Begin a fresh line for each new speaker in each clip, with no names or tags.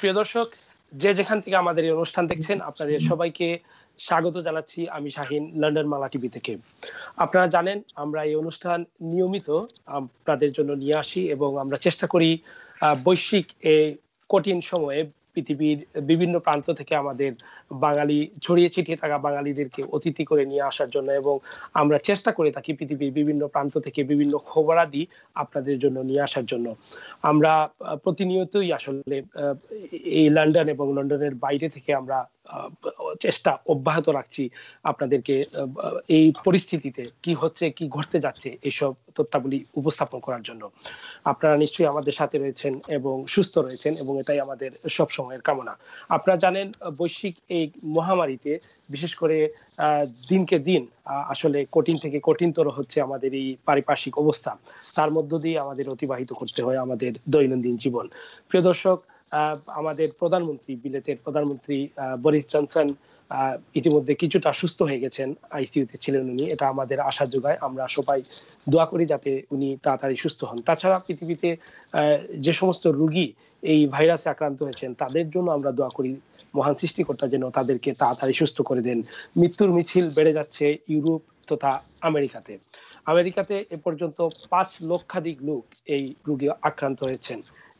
প্রিয় দর্শক যে যেখান থেকে আমাদের এই অনুষ্ঠান দেখছেন আপনাদের সবাইকে স্বাগত জানাচ্ছি আমি শাহিন লন্ডন মালা টিভি থেকে আপনারা জানেন আমরা এই অনুষ্ঠান নিয়মিত আপনাদের জন্য নিয়ে আসি এবং আমরা চেষ্টা করি বৈশ্বিক এই কঠিন সময়ে পৃথিবীর বিভিন্ন প্রান্ত থেকে আমাদের বাঙালি ছড়িয়ে ছিটিয়ে থাকা বাঙালিদেরকে অতিথি করে নিয়ে আসার জন্য এবং আমরা চেষ্টা করে থাকি পৃথিবীর বিভিন্ন প্রান্ত থেকে বিভিন্ন খবরাদি আপনাদের জন্য নিয়ে আসার জন্য আমরা প্রতিনিয়তই আসলে এই লন্ডন এবং লন্ডনের বাইরে থেকে আমরা চেষ্টা অব্যাহত রাখছি আপনাদেরকে এই পরিস্থিতিতে কি হচ্ছে কি ঘটতে যাচ্ছে এসব তত্ত্বাবলী উপস্থাপন করার জন্য আপনারা নিশ্চয়ই আমাদের সাথে রয়েছেন এবং সুস্থ রয়েছেন এবং এটাই আমাদের সব সময়ের কামনা আপনারা জানেন বৈশ্বিক এই মহামারীতে বিশেষ করে দিনকে দিন আসলে কঠিন থেকে কঠিনতর হচ্ছে আমাদের এই পারিপার্শ্বিক অবস্থা তার মধ্য দিয়ে আমাদের অতিবাহিত করতে হয় আমাদের দৈনন্দিন জীবন প্রিয় দর্শক আমাদের প্রধানমন্ত্রী বিলেতের প্রধানমন্ত্রী বরিস জনসন ইতিমধ্যে কিছুটা সুস্থ হয়ে গেছেন আইসিইউতে ছিলেন উনি এটা আমাদের আশা যোগায় আমরা সবাই দোয়া করি যাতে উনি তাড়াতাড়ি সুস্থ হন তাছাড়া পৃথিবীতে যে সমস্ত রুগী এই ভাইরাসে আক্রান্ত হয়েছেন তাদের জন্য আমরা দোয়া করি মহান সৃষ্টিকর্তা যেন তাদেরকে তাড়াতাড়ি সুস্থ করে দেন মৃত্যুর মিছিল বেড়ে যাচ্ছে ইউরোপ তথা আমেরিকাতে আমেরিকাতে এ পর্যন্ত পাঁচ লক্ষাধিক লোক এই রোগে আক্রান্ত হয়েছেন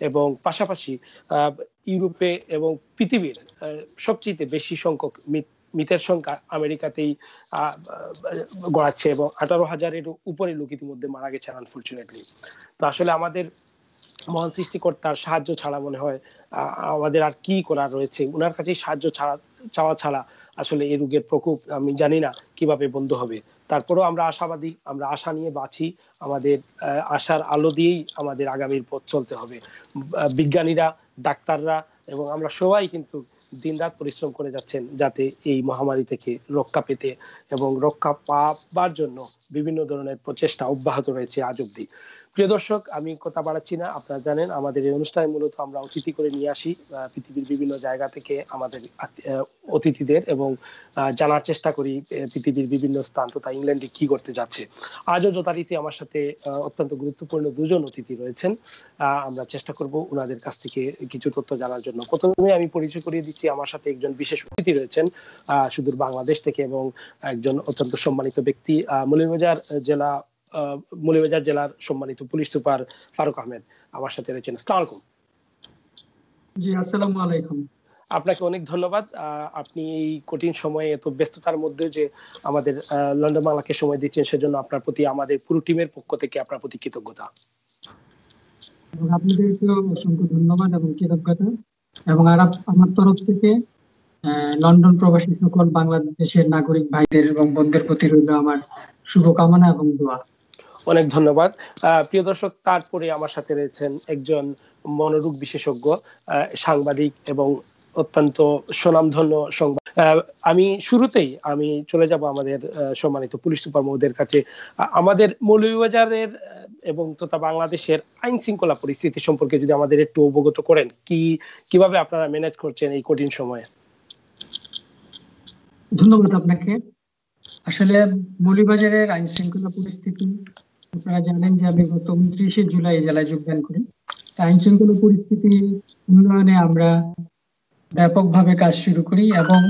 এবং পাশাপাশি ইউরোপে এবং পৃথিবীর সবচেয়ে বেশি সংখ্যক মৃতের সংখ্যা আমেরিকাতেই গড়াচ্ছে এবং আঠারো হাজারের উপরে লোক ইতিমধ্যে মারা গেছেন আনফর্চুনেটলি তো আসলে আমাদের মহান সৃষ্টিকর্তার সাহায্য ছাড়া মনে হয় আমাদের আর কি করার রয়েছে ওনার কাছে সাহায্য ছাড়া চাওয়া ছাড়া আসলে এই রোগের প্রকোপ আমি জানি না কিভাবে বন্ধ হবে তারপরেও আমরা আশাবাদী আমরা আশা নিয়ে বাঁচি আমাদের আশার আলো দিয়েই আমাদের আগামীর পথ চলতে হবে বিজ্ঞানীরা ডাক্তাররা এবং আমরা সবাই কিন্তু দিন রাত পরিশ্রম করে যাচ্ছেন যাতে এই মহামারী থেকে রক্ষা পেতে এবং রক্ষা পাবার জন্য বিভিন্ন ধরনের প্রচেষ্টা অব্যাহত রয়েছে আজ অব্দি প্রিয় দর্শক আমি কথা বাড়াচ্ছি না আপনারা জানেন আমাদের এই অনুষ্ঠানে মূলত আমরা অতিথি করে নিয়ে আসি পৃথিবীর বিভিন্ন জায়গা থেকে আমাদের অতিথিদের এবং জানার চেষ্টা করি পৃথিবীর বিভিন্ন স্থান তথা ইংল্যান্ডে কি করতে যাচ্ছে আজও যথারীতি আমার সাথে অত্যন্ত গুরুত্বপূর্ণ দুজন অতিথি রয়েছেন আমরা চেষ্টা করব ওনাদের কাছ থেকে কিছু তথ্য জানার জন্য জন্য প্রথমে আমি পরিচয় করিয়ে দিচ্ছি আমার সাথে একজন বিশেষ অতিথি রয়েছেন সুদূর বাংলাদেশ থেকে এবং একজন অত্যন্ত সম্মানিত ব্যক্তি মলিবাজার জেলা মলিবাজার জেলার সম্মানিত পুলিশ সুপার ফারুক আহমেদ আমার সাথে রয়েছেন আসসালামাইকুম
জি আসসালামু আলাইকুম
আপনাকে অনেক ধন্যবাদ আপনি এই কঠিন সময়ে এত ব্যস্ততার মধ্যে যে আমাদের লন্ডন বাংলাকে সময় দিচ্ছেন সেজন্য আপনার প্রতি আমাদের পুরো টিমের পক্ষ থেকে আপনার প্রতি কৃতজ্ঞতা
আপনাদের অসংখ্য ধন্যবাদ এবং কৃতজ্ঞতা এবং আরব আমার তরফ থেকে লন্ডন প্রবাসী সকল বাংলাদেশের নাগরিক ভাইদের এবং বন্ধের প্রতি রইল আমার শুভকামনা এবং দোয়া অনেক ধন্যবাদ
প্রিয় দর্শক তারপরে আমার সাথে রয়েছেন একজন মনোরোগ বিশেষজ্ঞ সাংবাদিক এবং অত্যন্ত সুনামধন্য সংবাদ আমি শুরুতেই আমি চলে যাব আমাদের সম্মানিত পুলিশ সুপার মহোদয়ের কাছে আমাদের মৌলভীবাজারের এবং তথা বাংলাদেশের আইন শৃঙ্খলা পরিস্থিতি সম্পর্কে যদি আমাদের একটু অবগত করেন কি কিভাবে আপনারা ম্যানেজ করছেন এই কঠিন সময়ে
ধন্যবাদ আপনাকে আসলে মৌলভীবাজারের আইন শৃঙ্খলা পরিস্থিতি আপনারা জানেন যে আমি গত উনত্রিশে জুলাই জেলায় যোগদান করি আইন শৃঙ্খলা পরিস্থিতি উন্নয়নে আমরা ব্যাপকভাবে কাজ শুরু করি এবং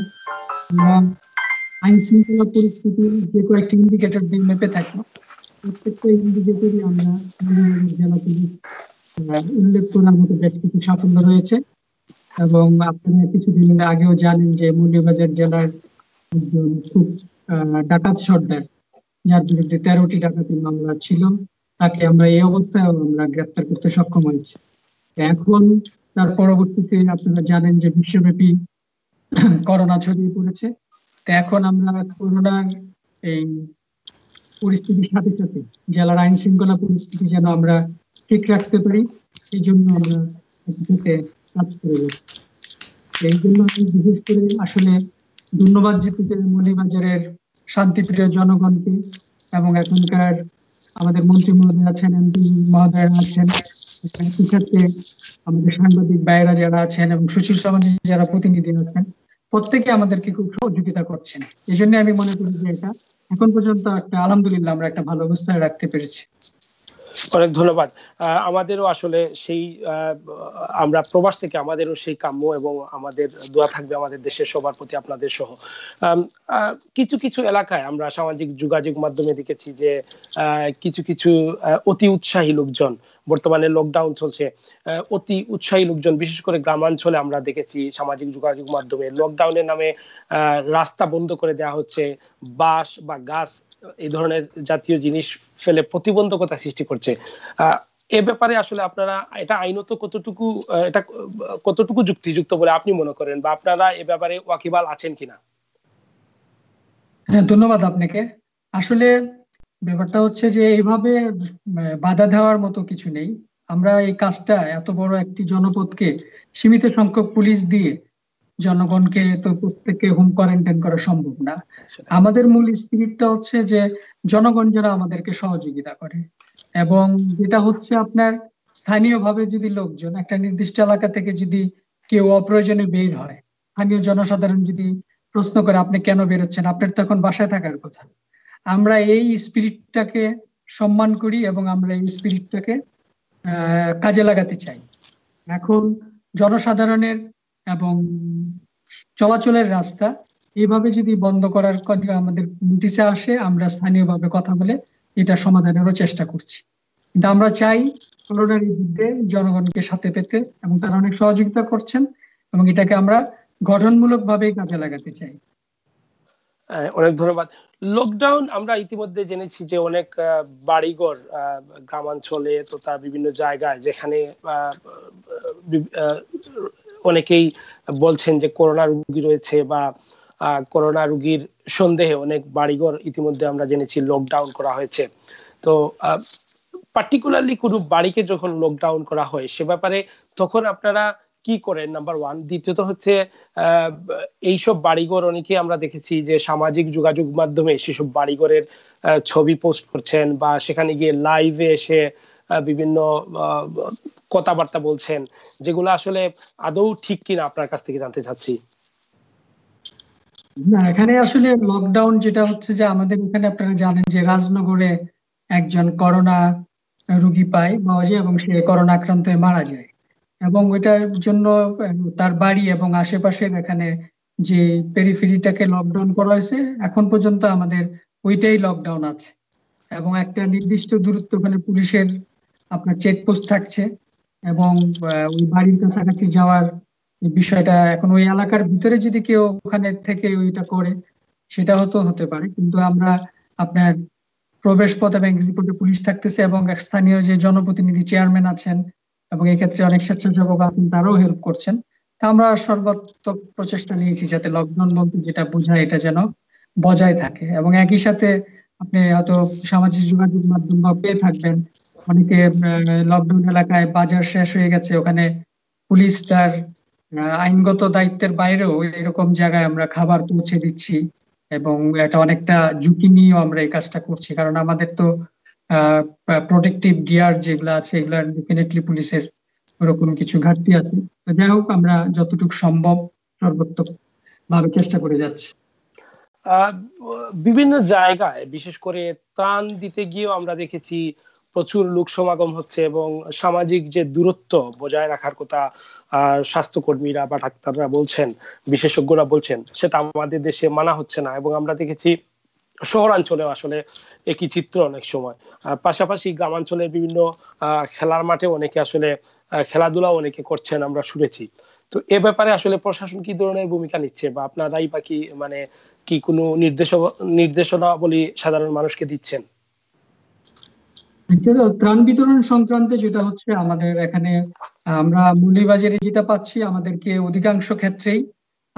আইন শৃঙ্খলা পরিস্থিতির যে কয়েকটি ইন্ডিকেটর দিয়ে মেপে থাকি প্রত্যেকটা ইন্ডিকেটরই আমরা জেলা পুলিশ উল্লেখ করার মতো বেশ কিছু সাফল্য রয়েছে এবং আপনারা কিছুদিন আগেও জানেন যে মৌলভীবাজার জেলার একজন খুব ডাকাত সর্দার যার বিরুদ্ধে তেরোটি ডাকাতি মামলা ছিল তাকে আমরা এই অবস্থায় আমরা গ্রেপ্তার করতে সক্ষম হয়েছি এখন তার পরবর্তীতে আপনারা জানেন যে বিশ্বব্যাপী করোনা ছড়িয়ে পড়েছে তো এখন আমরা করোনার এই পরিস্থিতির সাথে সাথে জেলার আইন শৃঙ্খলা পরিস্থিতি যেন আমরা ঠিক রাখতে পারি এই জন্য আমরা কাজ করে এই জন্য আমি বিশেষ করে আসলে ধন্যবাদ জিতিতে মৌলিবাজারের শান্তিপ্রিয় জনগণকে এবং এখনকার আমাদের মন্ত্রী মহোদয় আছেন এমপি মহোদয় আছেন আমাদের সাংবাদিক যারা আছেন এবং সুশীল সমাজের যারা প্রতিনিধি আছেন প্রত্যেকে আমাদেরকে খুব সহযোগিতা করছেন এই জন্য আমি মনে করি যে এটা এখন পর্যন্ত একটা আলহামদুলিল্লাহ আমরা একটা ভালো অবস্থায় রাখতে পেরেছি অনেক ধন্যবাদ
আমাদেরও আসলে সেই আমরা প্রবাস থেকে আমাদেরও সেই কাম্য এবং আমাদের দোয়া থাকবে আমাদের দেশের সবার প্রতি আপনাদের সহ কিছু কিছু এলাকায় আমরা সামাজিক যোগাযোগ মাধ্যমে দেখেছি যে কিছু কিছু অতি উৎসাহী লোকজন বর্তমানে লকডাউন চলছে অতি উৎসাহী লোকজন বিশেষ করে গ্রামাঞ্চলে আমরা দেখেছি সামাজিক যোগাযোগ মাধ্যমে লকডাউনের নামে রাস্তা বন্ধ করে দেওয়া হচ্ছে বাস বা গাছ এই ধরনের জাতীয় জিনিস ফেলে প্রতিবন্ধকতা সৃষ্টি করছে এ ব্যাপারে আসলে আপনারা এটা আইনত কতটুকু এটা কতটুকু যুক্তিযুক্ত বলে আপনি মনে করেন বা আপনারা এ ব্যাপারে ওয়াকিবাল আছেন কিনা
হ্যাঁ ধন্যবাদ আপনাকে আসলে ব্যাপারটা হচ্ছে যে এইভাবে বাধা দেওয়ার মতো কিছু নেই আমরা এই কাজটা এত বড় একটি জনপদকে সীমিত সংখ্যক পুলিশ দিয়ে জনগণকে তো প্রত্যেককে হোম কোয়ারেন্টাইন করা সম্ভব না আমাদের মূল স্পিরিটটা হচ্ছে যে জনগণ যারা আমাদেরকে সহযোগিতা করে এবং যেটা হচ্ছে আপনার স্থানীয়ভাবে যদি লোকজন একটা নির্দিষ্ট এলাকা থেকে যদি কেউ অপ্রয়োজনে বের হয় স্থানীয় জনসাধারণ যদি প্রশ্ন করে আপনি কেন বেরোচ্ছেন আপনার তো এখন বাসায় থাকার কথা আমরা এই স্পিরিটটাকে সম্মান করি এবং আমরা এই স্পিরিটটাকে কাজে লাগাতে চাই এখন জনসাধারণের এবং চলাচলের রাস্তা এইভাবে যদি বন্ধ করার আমাদের নোটিশে আসে আমরা স্থানীয়ভাবে কথা বলে এটা সমাধানেরও চেষ্টা করছি কিন্তু আমরা চাই করোনার যুদ্ধে জনগণকে সাথে পেতে এবং তারা অনেক সহযোগিতা করছেন এবং এটাকে আমরা গঠনমূলক ভাবে কাজে লাগাতে চাই অনেক ধন্যবাদ
লকডাউন আমরা ইতিমধ্যে জেনেছি যে অনেক বাড়িঘর গ্রামাঞ্চলে তো তার বিভিন্ন জায়গায় যেখানে অনেকেই বলছেন যে করোনা রুগী রয়েছে বা করোনা রুগীর সন্দেহে অনেক বাড়িঘর ইতিমধ্যে আমরা জেনেছি লকডাউন করা হয়েছে তো পার্টিকুলারলি কোনো বাড়িকে যখন লকডাউন করা হয় সে ব্যাপারে তখন আপনারা কি করে নাম্বার ওয়ান দ্বিতীয়ত হচ্ছে এইসব বাড়িঘর অনেকে আমরা দেখেছি যে সামাজিক যোগাযোগ মাধ্যমে সেসব বাড়িঘরের ছবি পোস্ট করছেন বা সেখানে গিয়ে লাইভে এসে বিভিন্ন কথাবার্তা বলছেন যেগুলো আসলে আদৌ ঠিক কিনা আপনার কাছ থেকে জানতে চাচ্ছি
না এখানে আসলে লকডাউন যেটা হচ্ছে যে আমাদের এখানে আপনারা জানেন যে রাজনগরে একজন করোনা রুগী পায় এবং সে করোনা আক্রান্ত হয়ে মারা যায় এবং ওইটার জন্য তার বাড়ি এবং আশেপাশের এখানে যে পেরিফেরিটাকে লকডাউন করা হয়েছে এখন পর্যন্ত আমাদের ওইটাই লকডাউন আছে এবং একটা নির্দিষ্ট দূরত্ব মানে পুলিশের আপনার চেকপোস্ট থাকছে এবং ওই বাড়ির কাছাকাছি যাওয়ার বিষয়টা এখন ওই এলাকার ভিতরে যদি কেউ ওখানে থেকে ওইটা করে সেটা হতো হতে পারে কিন্তু আমরা আপনার প্রবেশ পথ এবং পুলিশ থাকতেছে এবং স্থানীয় যে জনপ্রতিনিধি চেয়ারম্যান আছেন এবং এক্ষেত্রে অনেক স্বেচ্ছাসেবক আছেন তারাও হেল্প করছেন তা আমরা সর্বাত্মক প্রচেষ্টা নিয়েছি যাতে লকডাউন বলতে যেটা বোঝায় এটা যেন বজায় থাকে এবং একই সাথে আপনি হয়তো সামাজিক যোগাযোগ মাধ্যম বা পেয়ে থাকবেন অনেকে লকডাউন এলাকায় বাজার শেষ হয়ে গেছে ওখানে পুলিশ তার আইনগত দায়িত্বের বাইরেও এরকম জায়গায় আমরা খাবার পৌঁছে দিচ্ছি এবং এটা অনেকটা ঝুঁকি নিয়েও আমরা এই কাজটা করছি কারণ আমাদের তো প্রোটেকটিভ গিয়ার যেগুলো আছে এগুলো ডেফিনেটলি পুলিশের ওরকম কিছু ঘাটতি আছে যাই হোক আমরা যতটুকু সম্ভব সর্বোত্তম ভাবে চেষ্টা করে যাচ্ছি
বিভিন্ন জায়গায় বিশেষ করে ত্রাণ দিতে গিয়েও আমরা দেখেছি প্রচুর লোক সমাগম হচ্ছে এবং সামাজিক যে দূরত্ব বজায় রাখার কথা স্বাস্থ্যকর্মীরা বা ডাক্তাররা বলছেন বিশেষজ্ঞরা বলছেন সেটা আমাদের দেশে মানা হচ্ছে না এবং আমরা দেখেছি শহরাঞ্চলে আসলে একই চিত্র অনেক সময় আর পাশাপাশি গ্রামাঞ্চলে বিভিন্ন খেলার মাঠে অনেকে আসলে খেলাধুলা অনেকে করছেন আমরা শুনেছি তো এ ব্যাপারে আসলে প্রশাসন কি ধরনের ভূমিকা নিচ্ছে বা আপনারাই বা কি মানে কি কোনো নির্দেশ নির্দেশনা বলি সাধারণ মানুষকে দিচ্ছেন
ত্রাণ বিতরণ সংক্রান্তে যেটা হচ্ছে আমাদের এখানে আমরা মূলিবাজারে যেটা পাচ্ছি আমাদেরকে অধিকাংশ ক্ষেত্রেই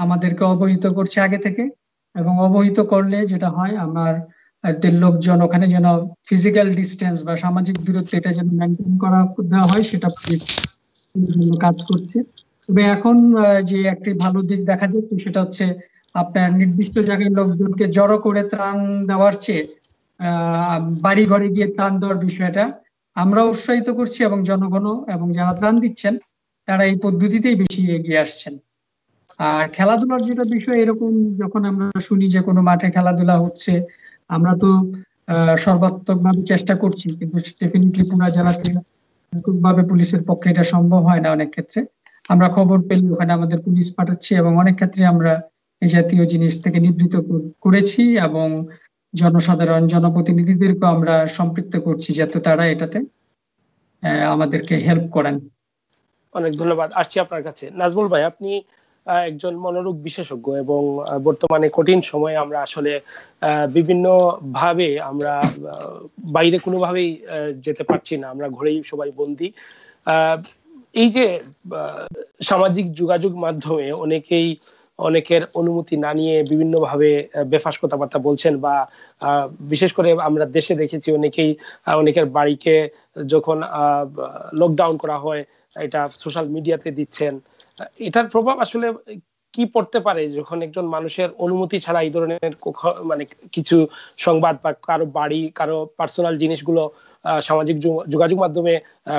আমাদেরকে অবহিত করছে আগে থেকে এবং অবহিত করলে যেটা হয় আমার লোকজন ওখানে যেন ফিজিক্যাল ডিস্টেন্স বা সামাজিক দূরত্ব এটা যেন মেনটেন করা দেওয়া হয় সেটা জন্য কাজ করছে তবে এখন যে একটি ভালো দিক দেখা যাচ্ছে সেটা হচ্ছে আপনার নির্দিষ্ট জায়গায় লোকজনকে জড়ো করে ত্রাণ দেওয়ার চেয়ে বাড়ি ঘরে গিয়ে ত্রাণ দেওয়ার বিষয়টা আমরা উৎসাহিত করছি এবং জনগণও এবং যারা ত্রাণ দিচ্ছেন তারা এই পদ্ধতিতেই বেশি এগিয়ে আসছেন আর খেলাধুলার যেটা বিষয় এরকম যখন আমরা শুনি যে কোনো মাঠে খেলাধুলা হচ্ছে আমরা তো সর্বাত্মক ভাবে চেষ্টা করছি কিন্তু ডেফিনেটলি পুনা জেলাতে ভাবে পুলিশের পক্ষে এটা সম্ভব হয় না অনেক ক্ষেত্রে আমরা খবর পেলে ওখানে আমাদের পুলিশ পাঠাচ্ছি এবং অনেক ক্ষেত্রে আমরা এই জাতীয় জিনিস থেকে নিবৃত করেছি এবং জনসাধারণ জনপ্রতিনিধিদেরকে আমরা সম্পৃক্ত করছি যাতে তারা এটাতে আমাদেরকে হেল্প করেন অনেক
ধন্যবাদ আসছি আপনার কাছে নাজমুল ভাই আপনি একজন মনোরোগ বিশেষজ্ঞ এবং বর্তমানে কঠিন সময়ে আমরা আসলে বিভিন্ন ভাবে আমরা বাইরে কোনোভাবেই যেতে পারছি না আমরা ঘরেই সবাই বন্দি এই যে সামাজিক যোগাযোগ মাধ্যমে অনেকেই অনেকের অনুমতি না নিয়ে বিভিন্নভাবে বেফাস কথাবার্তা বলছেন বা বিশেষ করে আমরা দেশে দেখেছি অনেকেই অনেকের বাড়িকে যখন লকডাউন করা হয় এটা সোশ্যাল মিডিয়াতে দিচ্ছেন আহ এটার প্রভাব আসলে কি পড়তে পারে যখন একজন মানুষের অনুমতি ছাড়া এই ধরনের মানে কিছু সংবাদ বা কারো বাড়ি কারো পার্সোনাল জিনিসগুলো সামাজিক যোগাযোগ মাধ্যমে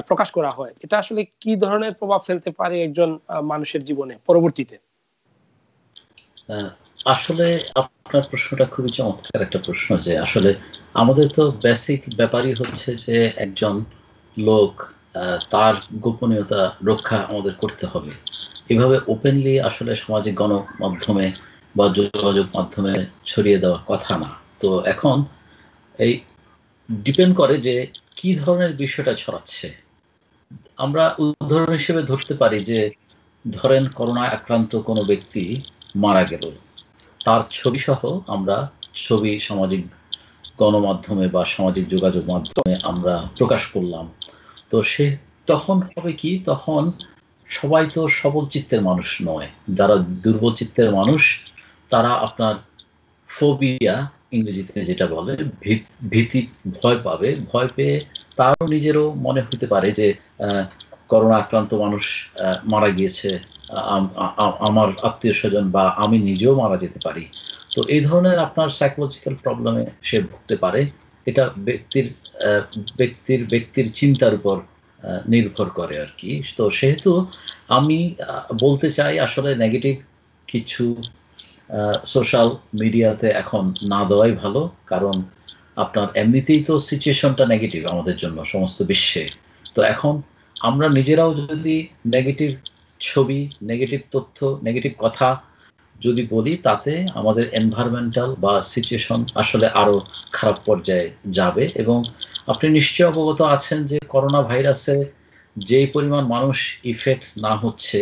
প্রকাশ করা হয় এটা আসলে কি ধরনের প্রভাব ফেলতে পারে একজন মানুষের জীবনে পরবর্তীতে
আসলে আপনার প্রশ্নটা খুবই চমৎকার একটা প্রশ্ন যে আসলে আমাদের তো বেসিক ব্যাপারই হচ্ছে যে একজন লোক তার গোপনীয়তা রক্ষা আমাদের করতে হবে এভাবে ওপেনলি আসলে সামাজিক গণমাধ্যমে বা যোগাযোগ মাধ্যমে ছড়িয়ে দেওয়ার কথা না তো এখন এই ডিপেন্ড করে যে কি ধরনের বিষয়টা ছড়াচ্ছে আমরা উদাহরণ হিসেবে ধরতে পারি যে ধরেন করোনা আক্রান্ত কোনো ব্যক্তি মারা গেল তার ছবি সহ আমরা ছবি সামাজিক গণমাধ্যমে বা সামাজিক যোগাযোগ মাধ্যমে আমরা প্রকাশ করলাম তো সে তখন হবে কি তখন সবাই তো সবল চিত্তের মানুষ নয় যারা দুর্বল চিত্তের মানুষ তারা আপনার ফোবিয়া ইংরেজিতে যেটা বলে ভীতি ভয় পাবে ভয় পেয়ে তারও নিজেরও মনে হতে পারে যে করোনা আক্রান্ত মানুষ মারা গিয়েছে আমার আত্মীয় স্বজন বা আমি নিজেও মারা যেতে পারি তো এই ধরনের আপনার সাইকোলজিক্যাল প্রবলেমে সে ভুগতে পারে এটা ব্যক্তির ব্যক্তির ব্যক্তির চিন্তার উপর নির্ভর করে আর কি তো সেহেতু আমি বলতে চাই আসলে নেগেটিভ কিছু সোশ্যাল মিডিয়াতে এখন না দেওয়াই ভালো কারণ আপনার এমনিতেই তো সিচুয়েশনটা নেগেটিভ আমাদের জন্য সমস্ত বিশ্বে তো এখন আমরা নিজেরাও যদি নেগেটিভ ছবি নেগেটিভ তথ্য নেগেটিভ কথা যদি বলি তাতে আমাদের এনভায়রনমেন্টাল বা সিচুয়েশন আসলে আরও খারাপ পর্যায়ে যাবে এবং আপনি নিশ্চয় অবগত আছেন যে করোনা ভাইরাসে যে পরিমাণ মানুষ ইফেক্ট না হচ্ছে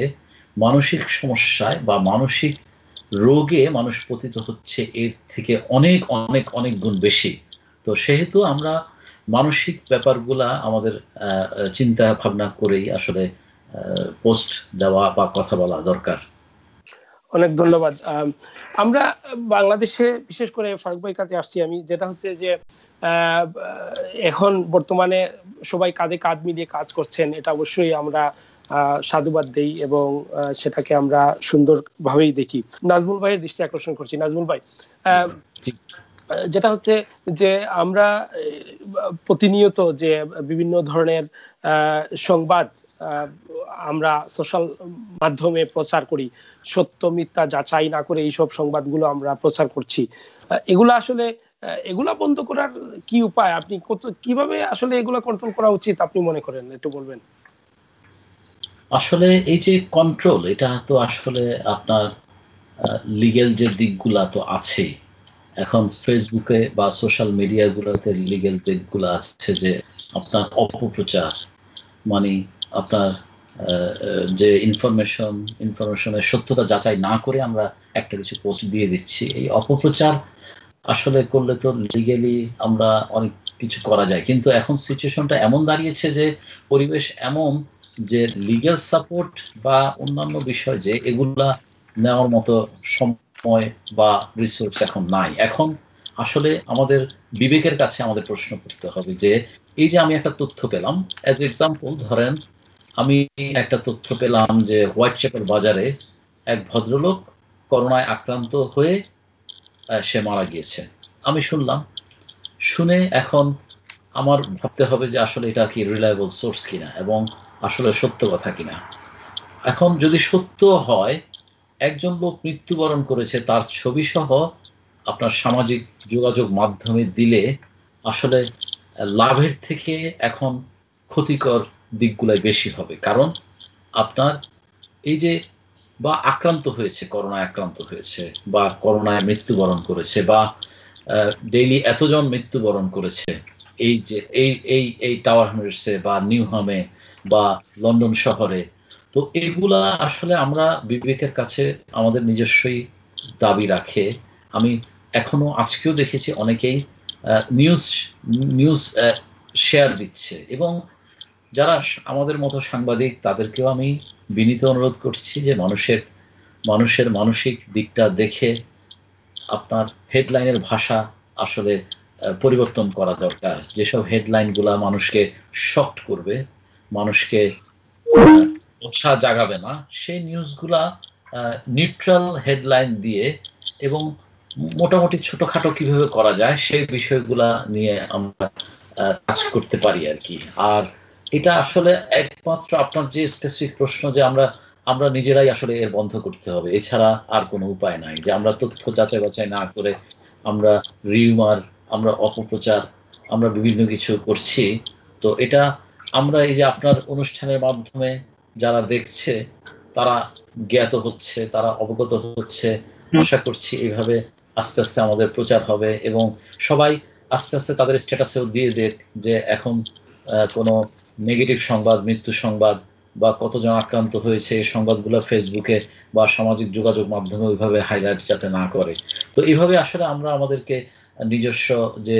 মানসিক সমস্যায় বা মানসিক রোগে মানুষ পতিত হচ্ছে এর থেকে অনেক অনেক অনেক গুণ বেশি তো সেহেতু আমরা মানসিক ব্যাপারগুলা আমাদের চিন্তা ভাবনা করেই আসলে পোস্ট দেওয়া বা কথা বলা দরকার
অনেক ধন্যবাদ আমরা বাংলাদেশে বিশেষ করে ফারুক ভাই কাছে আসছি আমি যেটা হচ্ছে যে এখন বর্তমানে সবাই কাঁধে কাঁধ মিলিয়ে কাজ করছেন এটা অবশ্যই আমরা সাধুবাদ দেই এবং সেটাকে আমরা সুন্দরভাবেই দেখি নাজমুল ভাইয়ের দৃষ্টি আকর্ষণ করছি নাজমুল ভাই যেটা হচ্ছে যে আমরা প্রতিনিয়ত যে বিভিন্ন ধরনের সংবাদ আমরা সোশ্যাল মাধ্যমে প্রচার করি সত্য মিথ্যা যাচাই না করে এইসব সংবাদগুলো আমরা প্রচার করছি এগুলো আসলে এগুলা বন্ধ করার কি উপায় আপনি কত কিভাবে আসলে এগুলা কন্ট্রোল করা উচিত আপনি মনে করেন একটু বলবেন
আসলে এই যে কন্ট্রোল এটা তো আসলে আপনার লিগেল যে দিকগুলা তো আছেই এখন ফেসবুকে বা সোশ্যাল মিডিয়াগুলোতে লিগেল পেজগুলো আছে যে আপনার অপপ্রচার মানে আপনার যে ইনফরমেশন ইনফরমেশনের সত্যতা যাচাই না করে আমরা একটা কিছু পোস্ট দিয়ে দিচ্ছি এই অপপ্রচার আসলে করলে তো লিগেলি আমরা অনেক কিছু করা যায় কিন্তু এখন সিচুয়েশনটা এমন দাঁড়িয়েছে যে পরিবেশ এমন যে লিগেল সাপোর্ট বা অন্যান্য বিষয় যে এগুলা নেওয়ার মতো সময় সময় বা রিসোর্স এখন নাই এখন আসলে আমাদের বিবেকের কাছে আমাদের প্রশ্ন করতে হবে যে এই যে আমি একটা তথ্য পেলাম অ্যাজ এক্সাম্পল ধরেন আমি একটা তথ্য পেলাম যে হোয়াইট চ্যাপেল বাজারে এক ভদ্রলোক করোনায় আক্রান্ত হয়ে সে মারা গিয়েছে আমি শুনলাম শুনে এখন আমার ভাবতে হবে যে আসলে এটা কি রিলায়েবল সোর্স কিনা এবং আসলে সত্য কথা কিনা এখন যদি সত্য হয় একজন লোক মৃত্যুবরণ করেছে তার ছবি সহ আপনার সামাজিক যোগাযোগ মাধ্যমে দিলে আসলে লাভের থেকে এখন ক্ষতিকর দিকগুলাই বেশি হবে কারণ আপনার এই যে বা আক্রান্ত হয়েছে করোনায় আক্রান্ত হয়েছে বা করোনায় মৃত্যুবরণ করেছে বা ডেইলি এতজন মৃত্যুবরণ করেছে এই যে এই এই এই টাওয়ার হামসে বা নিউ হামে বা লন্ডন শহরে তো এগুলা আসলে আমরা বিবেকের কাছে আমাদের নিজস্বই দাবি রাখে আমি এখনো আজকেও দেখেছি অনেকেই নিউজ নিউজ শেয়ার দিচ্ছে এবং যারা আমাদের মতো সাংবাদিক তাদেরকেও আমি বিনীত অনুরোধ করছি যে মানুষের মানুষের মানসিক দিকটা দেখে আপনার হেডলাইনের ভাষা আসলে পরিবর্তন করা দরকার যেসব হেডলাইনগুলা মানুষকে শক্ট করবে মানুষকে উৎসাহ জাগাবে না সেই নিউজগুলা নিউট্রাল হেডলাইন দিয়ে এবং মোটামুটি ছোটখাটো কিভাবে করা যায় সেই বিষয়গুলা নিয়ে আমরা কাজ করতে পারি আর কি আর এটা আসলে একমাত্র আপনার যে স্পেসিফিক প্রশ্ন যে আমরা আমরা নিজেরাই আসলে এর বন্ধ করতে হবে এছাড়া আর কোনো উপায় নাই যে আমরা তথ্য যাচাই বাছাই না করে আমরা রিউমার আমরা অপপ্রচার আমরা বিভিন্ন কিছু করছি তো এটা আমরা এই যে আপনার অনুষ্ঠানের মাধ্যমে যারা দেখছে তারা জ্ঞাত হচ্ছে তারা অবগত হচ্ছে আশা করছি এইভাবে আস্তে আস্তে আমাদের প্রচার হবে এবং সবাই আস্তে আস্তে তাদের স্ট্যাটাসেও দিয়ে দেখ যে এখন কোনো নেগেটিভ সংবাদ মৃত্যু সংবাদ বা কতজন আক্রান্ত হয়েছে এই সংবাদগুলো ফেসবুকে বা সামাজিক যোগাযোগ মাধ্যমে ওইভাবে হাইলাইট যাতে না করে তো এইভাবে আসলে আমরা আমাদেরকে নিজস্ব যে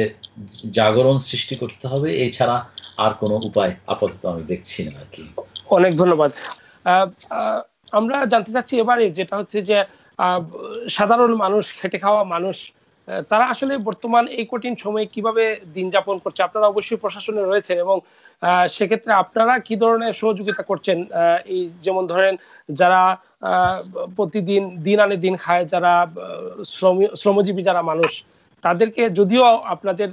জাগরণ সৃষ্টি করতে হবে এছাড়া আর কোনো উপায় আপাতত আমি দেখছি না আর কি অনেক ধন্যবাদ
আমরা জানতে চাচ্ছি এবারে যেটা হচ্ছে যে সাধারণ মানুষ খেটে খাওয়া মানুষ তারা আসলে বর্তমান এই কঠিন সময়ে কিভাবে দিন যাপন করছে আপনারা অবশ্যই প্রশাসনে রয়েছেন এবং সেক্ষেত্রে আপনারা কি ধরনের সহযোগিতা করছেন এই যেমন ধরেন যারা প্রতিদিন দিন আনে দিন খায় যারা শ্রমজীবী যারা মানুষ তাদেরকে যদিও আপনাদের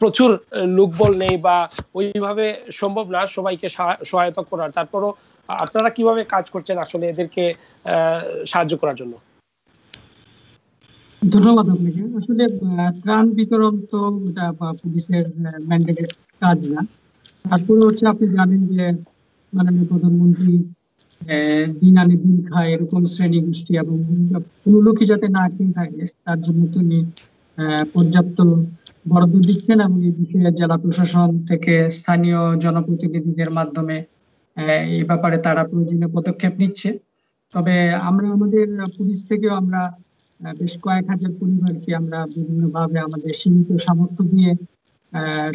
প্রচুর লোকবল নেই বা ওইভাবে সম্ভব না সবাইকে সহায়তা করার তারপরও আপনারা কিভাবে কাজ করছেন আসলে এদেরকে সাহায্য করার জন্য
ধন্যবাদ আপনাকে আসলে ত্রাণ বিতরণ তো এটা পুলিশের ম্যান্ডেটের কাজ না তারপরে হচ্ছে আপনি জানেন যে মাননীয় প্রধানমন্ত্রী হ্যাঁ। দিন আনে দিন খায় এরকম শ্রেণী গোষ্ঠী এবং কোনো লোকই যাতে না কিনে থাকে তার জন্য তিনি পর্যাপ্ত বরাদ্দ দিচ্ছেন এবং এই বিষয়ে জেলা প্রশাসন থেকে স্থানীয় জনপ্রতিনিধিদের মাধ্যমে এই ব্যাপারে তারা প্রয়োজনীয় পদক্ষেপ নিচ্ছে তবে আমরা আমাদের পুলিশ থেকেও আমরা বেশ কয়েক হাজার পরিবারকে আমরা বিভিন্নভাবে আমাদের সীমিত সামর্থ্য দিয়ে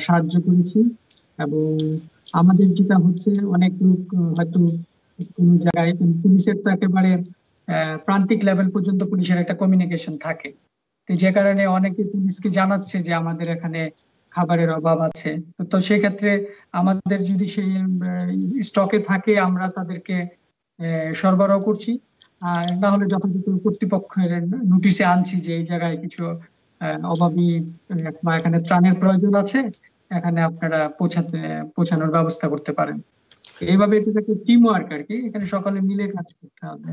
সাহায্য করেছি এবং আমাদের যেটা হচ্ছে অনেক লোক হয়তো কোনো জায়গায় পুলিশের তো একেবারে প্রান্তিক লেভেল পর্যন্ত পুলিশের একটা কমিউনিকেশন থাকে তো যে কারণে অনেকে পুলিশকে জানাচ্ছে যে আমাদের এখানে খাবারের অভাব আছে তো সেক্ষেত্রে আমাদের যদি সেই স্টকে থাকে আমরা তাদেরকে সরবরাহ করছি আর না হলে যথাযথ কর্তৃপক্ষের নোটিশে আনছি যে এই জায়গায় কিছু অভাবী বা এখানে ত্রাণের প্রয়োজন আছে এখানে আপনারা পৌঁছাতে পৌঁছানোর ব্যবস্থা করতে পারেন এইভাবে এটা একটা টিম ওয়ার্ক আর কি এখানে সকলে মিলে কাজ করতে হবে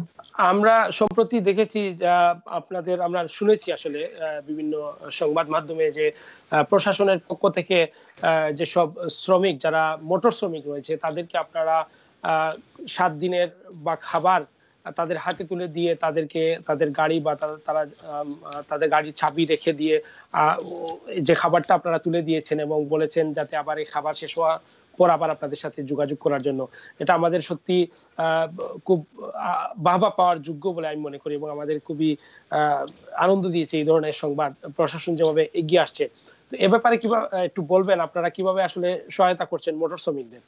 আমরা সম্প্রতি দেখেছি যা আপনাদের আমরা শুনেছি আসলে বিভিন্ন সংবাদ মাধ্যমে যে প্রশাসনের পক্ষ থেকে যেসব শ্রমিক যারা মোটর শ্রমিক রয়েছে তাদেরকে আপনারা সাত দিনের বা খাবার তাদের হাতে তুলে দিয়ে তাদেরকে তাদের গাড়ি বা তারা তাদের গাড়ির চাবি রেখে দিয়ে যে খাবারটা আপনারা তুলে দিয়েছেন এবং বলেছেন যাতে আবার এই খাবার শেষ হওয়া পর আবার আপনাদের সাথে যোগাযোগ করার জন্য এটা আমাদের সত্যি খুব বাহবা পাওয়ার যোগ্য বলে আমি মনে করি এবং আমাদের খুবই আনন্দ দিয়েছে এই ধরনের সংবাদ প্রশাসন যেভাবে এগিয়ে আসছে এ ব্যাপারে কিভাবে একটু বলবেন আপনারা কিভাবে আসলে সহায়তা করছেন মোটর শ্রমিকদের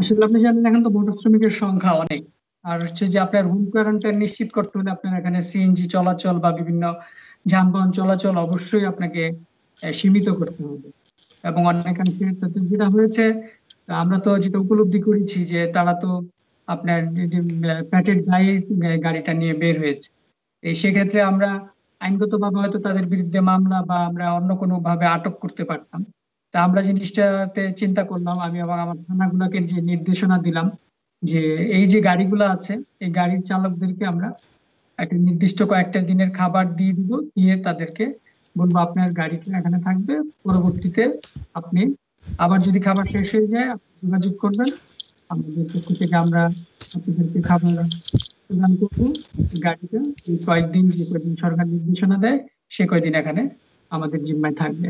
আসলে আপনি জানেন এখন তো শ্রমিকের সংখ্যা অনেক আর হচ্ছে যে আপনার হোম কোয়ারেন্টাইন নিশ্চিত করতে হলে আপনার এখানে সিএনজি চলাচল বা বিভিন্ন যানবাহন চলাচল অবশ্যই আপনাকে সীমিত করতে হবে এবং অনেকাংশে যেটা হয়েছে আমরা তো যেটা উপলব্ধি করেছি যে তারা তো আপনার প্যাটের গায়ে গাড়িটা নিয়ে বের হয়েছে এই সেক্ষেত্রে আমরা আইনগতভাবে হয়তো তাদের বিরুদ্ধে মামলা বা আমরা অন্য কোনো ভাবে আটক করতে পারতাম তা আমরা জিনিসটাতে চিন্তা করলাম আমি এবং আমার থানাগুলোকে যে নির্দেশনা দিলাম যে এই যে গাড়িগুলো আছে এই গাড়ির চালকদেরকে আমরা একটা নির্দিষ্ট কয়েকটা দিনের খাবার দিয়ে দিব দিয়ে তাদেরকে বলবো আপনার গাড়ি এখানে থাকবে পরবর্তীতে আপনি আবার যদি খাবার শেষ হয়ে যায় যোগাযোগ করবেন আমাদের পক্ষ থেকে আমরা আপনাদেরকে খাবার প্রদান করবো গাড়িতে কয়েকদিন যে কয়েকদিন সরকার নির্দেশনা দেয় সে কয়দিন এখানে আমাদের জিম্মায় থাকবে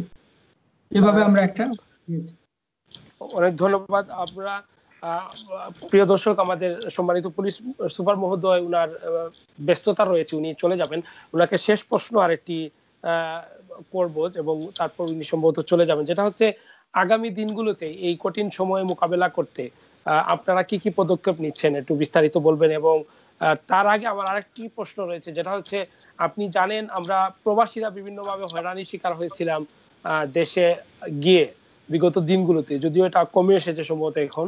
এভাবে আমরা একটা
অনেক ধন্যবাদ আমরা প্রিয় দর্শক আমাদের সম্মানিত পুলিশ সুপার মহোদয় উনার ব্যস্ততা রয়েছে উনি চলে যাবেন উনাকে শেষ প্রশ্ন আর একটি করব এবং তারপর উনি সম্ভবত চলে যাবেন যেটা হচ্ছে আগামী দিনগুলোতে এই কঠিন সময়ে মোকাবেলা করতে আপনারা কি কি পদক্ষেপ নিচ্ছেন একটু বিস্তারিত বলবেন এবং আহ তার আগে আমার আরেকটি প্রশ্ন রয়েছে যেটা হচ্ছে আপনি জানেন আমরা প্রবাসীরা বিভিন্নভাবে হয়রানির শিকার হয়েছিলাম দেশে গিয়ে বিগত দিনগুলোতে যদিও এটা কমে এসেছে সম্ভবত এখন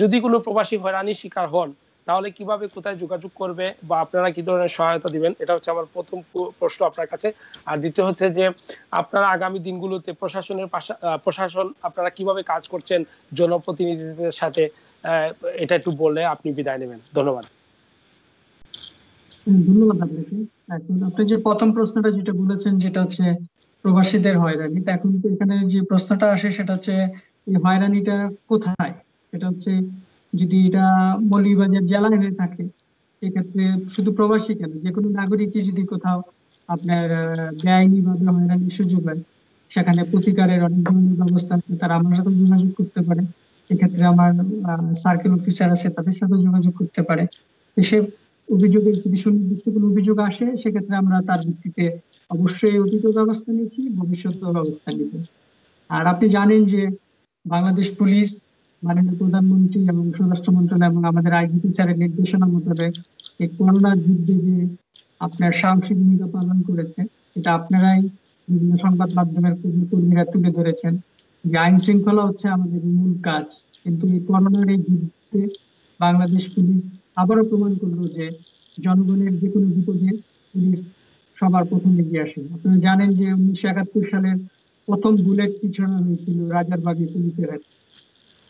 যদি কোনো প্রবাসী হয়রানির শিকার হন তাহলে কিভাবে কোথায় যোগাযোগ করবে বা আপনারা কি ধরনের সহায়তা দিবেন এটা হচ্ছে আমার প্রথম প্রশ্ন আপনার কাছে আর দ্বিতীয় হচ্ছে যে আপনারা আগামী দিনগুলোতে প্রশাসনের প্রশাসন আপনারা কিভাবে কাজ করছেন জনপ্রতিনিধিদের সাথে এটা একটু বললে আপনি বিদায় নেবেন ধন্যবাদ
ধন্যবাদ আপনাকে এখন আপনি যে প্রথম প্রশ্নটা যেটা বলেছেন যেটা হচ্ছে প্রবাসীদের হয়রানি এখন তো এখানে যে প্রশ্নটা আসে সেটা হচ্ছে হয়রানিটা কোথায় হচ্ছে যদি এটা জেলায় হয়ে থাকে শুধু প্রবাসী কেন যে কোনো নাগরিকই যদি কোথাও আপনার বেআইনি ভাবে হয়রানির সুযোগ হয় সেখানে প্রতিকারের অনেক ধরনের ব্যবস্থা আছে তারা আমার সাথে যোগাযোগ করতে পারে এক্ষেত্রে আমার সার্কেল অফিসার আছে তাদের সাথে যোগাযোগ করতে পারে সে অভিযোগের যদি সুনির্দিষ্ট কোনো অভিযোগ আসে সেক্ষেত্রে আমরা তার ভিত্তিতে অবশ্যই অতীত ব্যবস্থা নিয়েছি ভবিষ্যৎ ব্যবস্থা নিব আর আপনি জানেন যে বাংলাদেশ পুলিশ মাননীয় প্রধানমন্ত্রী এবং স্বরাষ্ট্র মন্ত্রণালয় এবং আমাদের আইজিপি স্যারের নির্দেশনা মোতাবেক এই করোনা যুদ্ধে যে আপনার সাংসিক ভূমিকা পালন করেছে এটা আপনারাই বিভিন্ন সংবাদ মাধ্যমের কর্মীরা তুলে ধরেছেন যে আইন শৃঙ্খলা হচ্ছে আমাদের মূল কাজ কিন্তু এই করোনার এই যুদ্ধে বাংলাদেশ পুলিশ আবারও প্রমাণ করলো যে জনগণের যে কোনো বিপদে পুলিশ সবার প্রথমে এগিয়ে আসে আপনারা জানেন যে উনিশশো একাত্তর সালের প্রথম বুলেট পিছানো হয়েছিল রাজারবাগে পুলিশের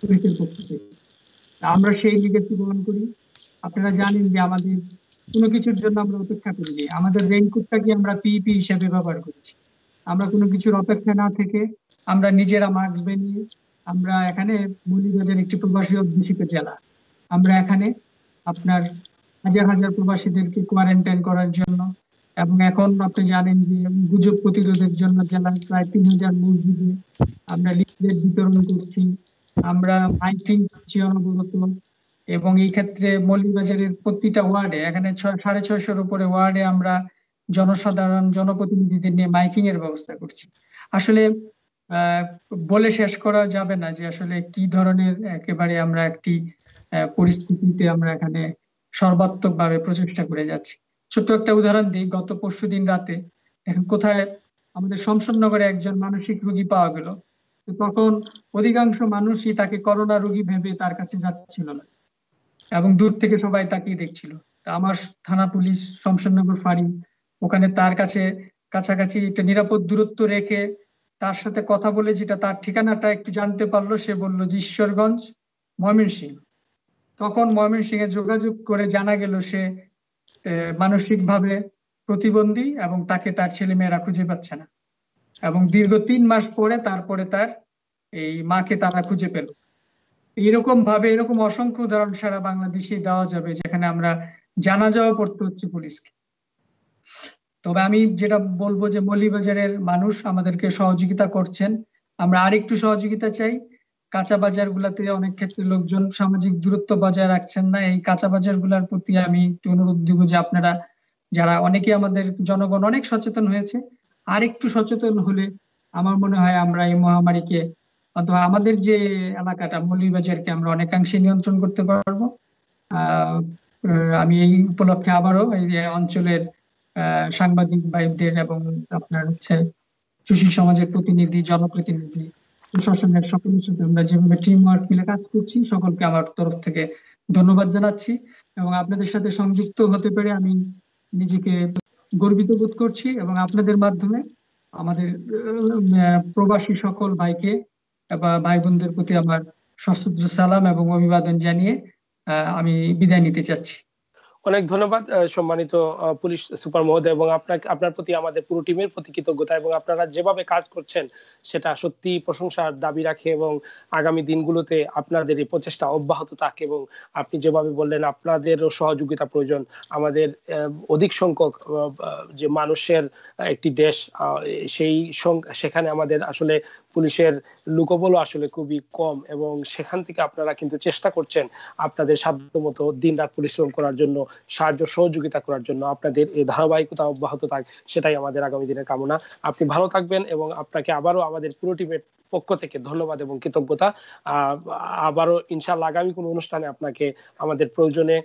পুলিশের পক্ষ থেকে আমরা সেই দিকে বহন করি আপনারা জানেন যে আমাদের কোনো কিছুর জন্য আমরা অপেক্ষা করিনি আমাদের রেইনকোটটাকে আমরা পিপি হিসাবে ব্যবহার করছি আমরা কোনো কিছুর অপেক্ষা না থেকে আমরা নিজেরা মাস্ক বানিয়ে আমরা এখানে মৌলিকবাজার একটি প্রবাসী অধ্যুষিত জেলা আমরা এখানে আপনার হাজার হাজার প্রবাসীদেরকে কোয়ারেন্টাইন করার জন্য এবং এখন আপনি জানেন যে গুজব প্রতিরোধের জন্য জেলার প্রায় তিন হাজার মসজিদে আমরা লিফলেট বিতরণ করছি আমরা মাইকিং করছি অনবরত এবং এই ক্ষেত্রে মৌলভীবাজারের প্রতিটা ওয়ার্ডে এখানে সাড়ে ছয়শোর উপরে ওয়ার্ডে আমরা জনসাধারণ জনপ্রতিনিধিদের নিয়ে মাইকিং এর ব্যবস্থা করছি আসলে বলে শেষ করা যাবে না যে আসলে কি ধরনের একেবারে আমরা একটি পরিস্থিতিতে আমরা এখানে সর্বাত্মক ভাবে প্রচেষ্টা করে যাচ্ছি ছোট্ট একটা উদাহরণ দিই গত পরশু দিন রাতে এখন কোথায় আমাদের শমশাননগরে একজন মানসিক রুগী পাওয়া গেল তখন অধিকাংশ মানুষই তাকে করোনা রুগী ভেবে তার কাছে যাচ্ছিল না এবং দূর থেকে সবাই তাকেই দেখছিল আমার থানা পুলিশ শমশাননগর ফাঁড়ি ওখানে তার কাছে কাছাকাছি একটা নিরাপদ দূরত্ব রেখে তার সাথে কথা বলে যেটা তার ঠিকানাটা একটু জানতে পারলো সে বলল যে ঈশ্বরগঞ্জ ময়মনসিং তখন ময়মনসিং এ যোগাযোগ করে জানা গেল সে মানসিকভাবে প্রতিবন্ধী এবং তাকে তার ছেলে মেয়েরা খুঁজে পাচ্ছে না এবং দীর্ঘ তিন মাস পরে তারপরে তার এই মাকে তারা খুঁজে পেল এরকম ভাবে এরকম অসংখ্য উদাহরণ সারা বাংলাদেশে দেওয়া যাবে যেখানে আমরা যাওয়া পড়তে হচ্ছে পুলিশকে তবে আমি যেটা বলবো যে মৌলিবাজারের মানুষ আমাদেরকে সহযোগিতা করছেন আমরা আরেকটু সহযোগিতা চাই কাঁচা বাজার গুলাতে অনেক ক্ষেত্রে লোকজন সামাজিক দূরত্ব বজায় রাখছেন না এই কাঁচা বাজার গুলার প্রতি আমি একটু অনুরোধ দিব যে আপনারা যারা অনেকে আমাদের জনগণ অনেক সচেতন হয়েছে আর একটু সচেতন হলে আমার মনে হয় আমরা এই মহামারীকে অথবা আমাদের যে এলাকাটা মৌলভীবাজারকে আমরা অনেকাংশে নিয়ন্ত্রণ করতে পারবো আহ আমি এই উপলক্ষে আবারও এই অঞ্চলের সাংবাদিক ভাইদের এবং আপনার হচ্ছে সুশীল সমাজের প্রতিনিধি জনপ্রতিনিধি প্রশাসনের সকলের সাথে আমরা যেভাবে টিম ওয়ার্ক মিলে কাজ করছি সকলকে আমার তরফ থেকে ধন্যবাদ জানাচ্ছি এবং আপনাদের সাথে সংযুক্ত হতে পেরে আমি নিজেকে গর্বিত বোধ করছি এবং আপনাদের মাধ্যমে আমাদের প্রবাসী সকল ভাইকে বা ভাই বোনদের প্রতি আমার সশ্রদ্ধ সালাম এবং অভিবাদন জানিয়ে আমি বিদায় নিতে চাচ্ছি
অনেক ধন্যবাদ সম্মানিত পুলিশ সুপার মহোদয় এবং আপনাকে আপনার প্রতি আমাদের পুরো টিমের প্রতি কৃতজ্ঞতা এবং আপনারা যেভাবে কাজ করছেন সেটা সত্যি প্রশংসার দাবি রাখে এবং আগামী দিনগুলোতে আপনাদের এই প্রচেষ্টা অব্যাহত থাকে এবং আপনি যেভাবে বললেন আপনাদেরও সহযোগিতা প্রয়োজন আমাদের অধিক সংখ্যক যে মানুষের একটি দেশ সেই সেখানে আমাদের আসলে পুলিশের লুকোবলও আসলে খুবই কম এবং সেখান থেকে আপনারা কিন্তু চেষ্টা করছেন আপনাদের সাধ্যমতো দিন রাত পরিশ্রম করার জন্য সাহায্য সহযোগিতা করার জন্য আপনাদের এই ধারাবাহিকতা অব্যাহত থাক সেটাই আমাদের আগামী দিনের কামনা আপনি ভালো থাকবেন এবং আপনাকে আবারও আমাদের পুরো টিমের পক্ষ থেকে ধন্যবাদ এবং কৃতজ্ঞতা আবারও ইনশাল্লাহ আগামী কোনো অনুষ্ঠানে আপনাকে আমাদের প্রয়োজনে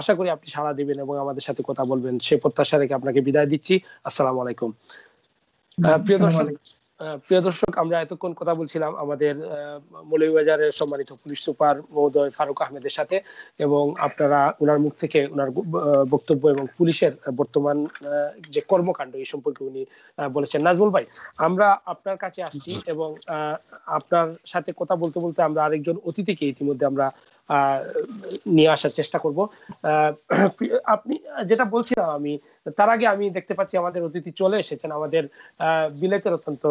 আশা করি আপনি সাড়া দিবেন এবং আমাদের সাথে কথা বলবেন সে প্রত্যাশা রেখে আপনাকে বিদায় দিচ্ছি আসসালামু আলাইকুম প্রিয় দর্শক প্রিয় দর্শক আমরা এতক্ষণ কথা বলছিলাম আমাদের মৌলভীবাজারের সম্মানিত পুলিশ সুপার মহোদয় ফারুক আহমেদের সাথে এবং আপনারা ওনার মুখ থেকে ওনার বক্তব্য এবং পুলিশের বর্তমান যে কর্মকাণ্ড এই সম্পর্কে উনি বলেছেন নাজমুল ভাই আমরা আপনার কাছে আসছি এবং আপনার সাথে কথা বলতে বলতে আমরা আরেকজন অতিথিকে ইতিমধ্যে আমরা নিয়ে আসার চেষ্টা করব আপনি যেটা বলছিলাম আমি আহ তার আগে আমি দেখতে পাচ্ছি আমাদের অতিথি চলে এসেছেন আমাদের বিলেতের অত্যন্ত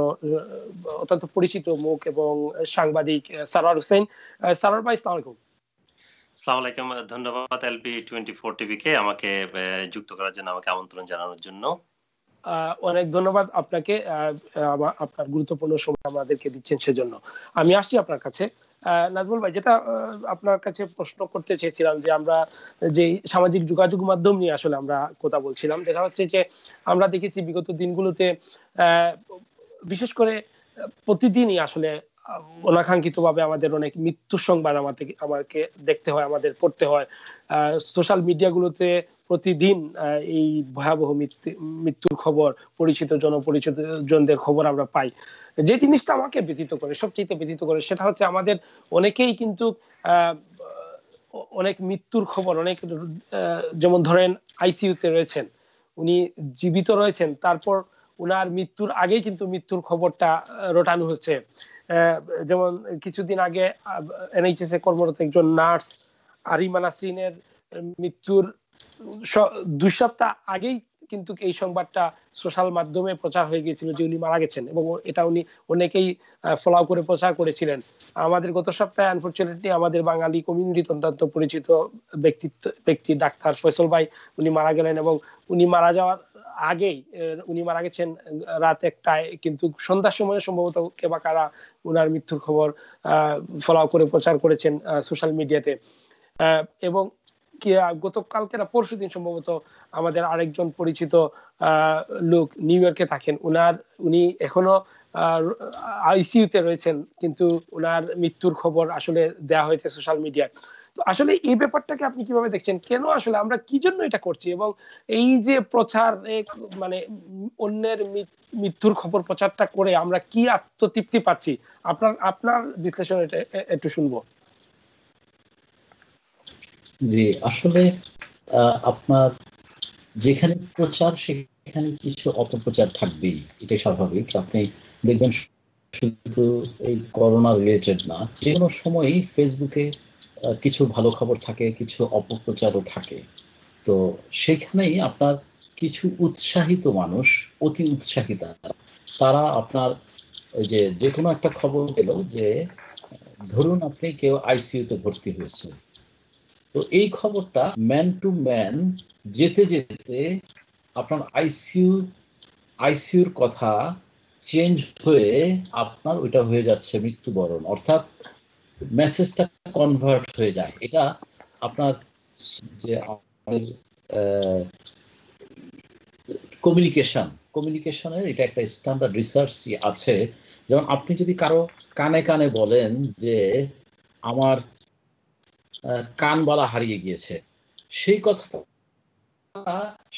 অত্যন্ত পরিচিত মুখ এবং সাংবাদিক সারার হোসেন সারার ভাই সালাম আলাইকুম
আসসালামু আলাইকুম ধন্যবাদ এলপি টোয়েন্টি ফোর টিভিকে আমাকে যুক্ত করার জন্য আমাকে আমন্ত্রণ জানানোর জন্য
অনেক ধন্যবাদ আপনাকে আপনার গুরুত্বপূর্ণ সময় আমাদেরকে দিচ্ছেন সেজন্য আমি আসছি আপনার কাছে নাজমুল ভাই যেটা আপনার কাছে প্রশ্ন করতে চেয়েছিলাম যে আমরা যে সামাজিক যোগাযোগ মাধ্যম নিয়ে আসলে আমরা কথা বলছিলাম দেখা হচ্ছে যে আমরা দেখেছি বিগত দিনগুলোতে বিশেষ করে প্রতিদিনই আসলে অনাকাঙ্ক্ষিতভাবে আমাদের অনেক মৃত্যু সংবাদ আমাদের আমাকে দেখতে হয় আমাদের পড়তে হয় সোশ্যাল মিডিয়াগুলোতে প্রতিদিন এই ভয়াবহ মৃত্যুর খবর পরিচিত জনপরিচিত জনদের খবর আমরা পাই যে জিনিসটা আমাকে ব্যতীত করে সবচেয়ে ব্যতীত করে সেটা হচ্ছে আমাদের অনেকেই কিন্তু অনেক মৃত্যুর খবর অনেক যেমন ধরেন আইসিইউতে রয়েছেন উনি জীবিত রয়েছেন তারপর উনার মৃত্যুর আগেই কিন্তু মৃত্যুর খবরটা রটানো হচ্ছে যেমন কিছুদিন আগে এনএইচএস এ কর্মরত একজন নার্স আরিমা নাসরিনের মৃত্যুর দুই সপ্তাহ আগেই কিন্তু এই সংবাদটা সোশ্যাল মাধ্যমে প্রচার হয়ে গিয়েছিল যে উনি মারা গেছেন এবং এটা উনি অনেকেই ফলো করে প্রচার করেছিলেন আমাদের গত সপ্তাহে আনফরচুনেটলি আমাদের বাঙালি কমিউনিটি অত্যন্ত পরিচিত ব্যক্তিত্ব ব্যক্তি ডাক্তার ফয়সল ভাই উনি মারা গেলেন এবং উনি মারা যাওয়ার আগেই উনি মারা গেছেন রাত একটায় কিন্তু সন্ধ্যার সময় সম্ভবত কেবা কারা উনার মৃত্যুর খবর ফলাও করে প্রচার করেছেন সোশ্যাল মিডিয়াতে এবং গতকালকে না পরশু দিন সম্ভবত আমাদের আরেকজন পরিচিত লোক নিউ ইয়র্কে থাকেন উনার উনি এখনো আইসিইউতে রয়েছেন কিন্তু উনার মৃত্যুর খবর আসলে দেয়া হয়েছে সোশ্যাল মিডিয়ায় তো আসলে এই ব্যাপারটাকে আপনি কিভাবে দেখছেন কেন আসলে আমরা কি জন্য এটা করছি এবং এই যে প্রচার মানে অন্যের মৃত্যুর খবর প্রচারটা করে আমরা কি আত্মতৃপ্তি পাচ্ছি আপনার আপনার বিশ্লেষণ এটা একটু শুনবো
জি আসলে আপনার যেখানে প্রচার সেখানে কিছু অপপ্রচার থাকবেই এটা স্বাভাবিক আপনি দেখবেন শুধু এই করোনা রিলেটেড না যে কোনো সময়ই ফেসবুকে কিছু ভালো খবর থাকে কিছু অপপ্রচারও থাকে তো সেখানেই আপনার কিছু উৎসাহিত মানুষ অতি উৎসাহিত তারা আপনার ওই যে যে কোনো একটা খবর পেল যে ধরুন আপনি কেউ আইসিইউতে ভর্তি হয়েছে তো এই খবরটা ম্যান টু ম্যান যেতে যেতে আপনার আইসিইউ আইসিইউর কথা চেঞ্জ হয়ে আপনার ওইটা হয়ে যাচ্ছে মৃত্যুবরণ অর্থাৎ মেসেজটা কনভার্ট হয়ে যায় এটা আপনার যে আমাদের কমিউনিকেশন কমিউনিকেশনের এটা একটা স্ট্যান্ডার্ড রিসার্চ আছে যেমন আপনি যদি কারো কানে কানে বলেন যে আমার কান বলা হারিয়ে গিয়েছে সেই কথাটা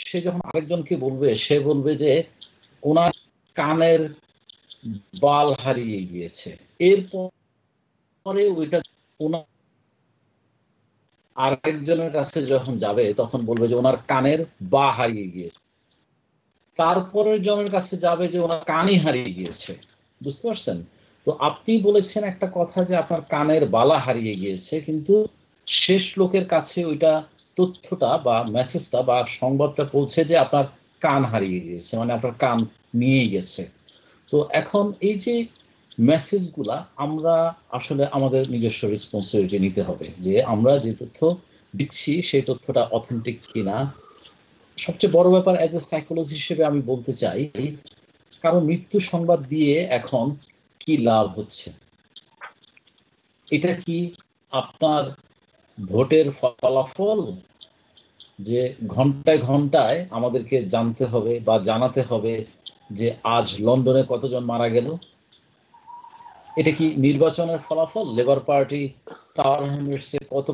সে যখন আরেকজনকে বলবে সে বলবে যে ওনার কানের বাল হারিয়ে গিয়েছে এরপর পরে ওইটা আর একজনের কাছে যখন যাবে তখন বলবে যে ওনার কানের বা হারিয়ে গিয়েছে তারপরের জনের কাছে যাবে যে ওনার কানই হারিয়ে গিয়েছে বুঝতে পারছেন তো আপনি বলেছেন একটা কথা যে আপনার কানের বালা হারিয়ে গিয়েছে কিন্তু শেষ লোকের কাছে ওইটা তথ্যটা বা মেসেজটা বা সংবাদটা বলছে যে আপনার কান হারিয়ে গিয়েছে মানে আপনার কান নিয়ে গেছে তো এখন এই যে মেসেজগুলা আমরা আসলে আমাদের নিজস্ব রেসপন্সিবিলিটি নিতে হবে যে আমরা যে তথ্য দিচ্ছি সেই তথ্যটা অথেন্টিক কিনা সবচেয়ে বড় ব্যাপার অ্যাজ এ সাইকোলজি হিসেবে আমি বলতে চাই কারণ মৃত্যু সংবাদ দিয়ে এখন কি লাভ হচ্ছে এটা কি আপনার ভোটের ফলাফল যে ঘন্টায় ঘন্টায় আমাদেরকে জানতে হবে বা জানাতে হবে যে আজ লন্ডনে কতজন মারা গেল এটা কি নির্বাচনের ফলাফল লেবার পার্টি টাওয়ার হ্যামলেটসে কত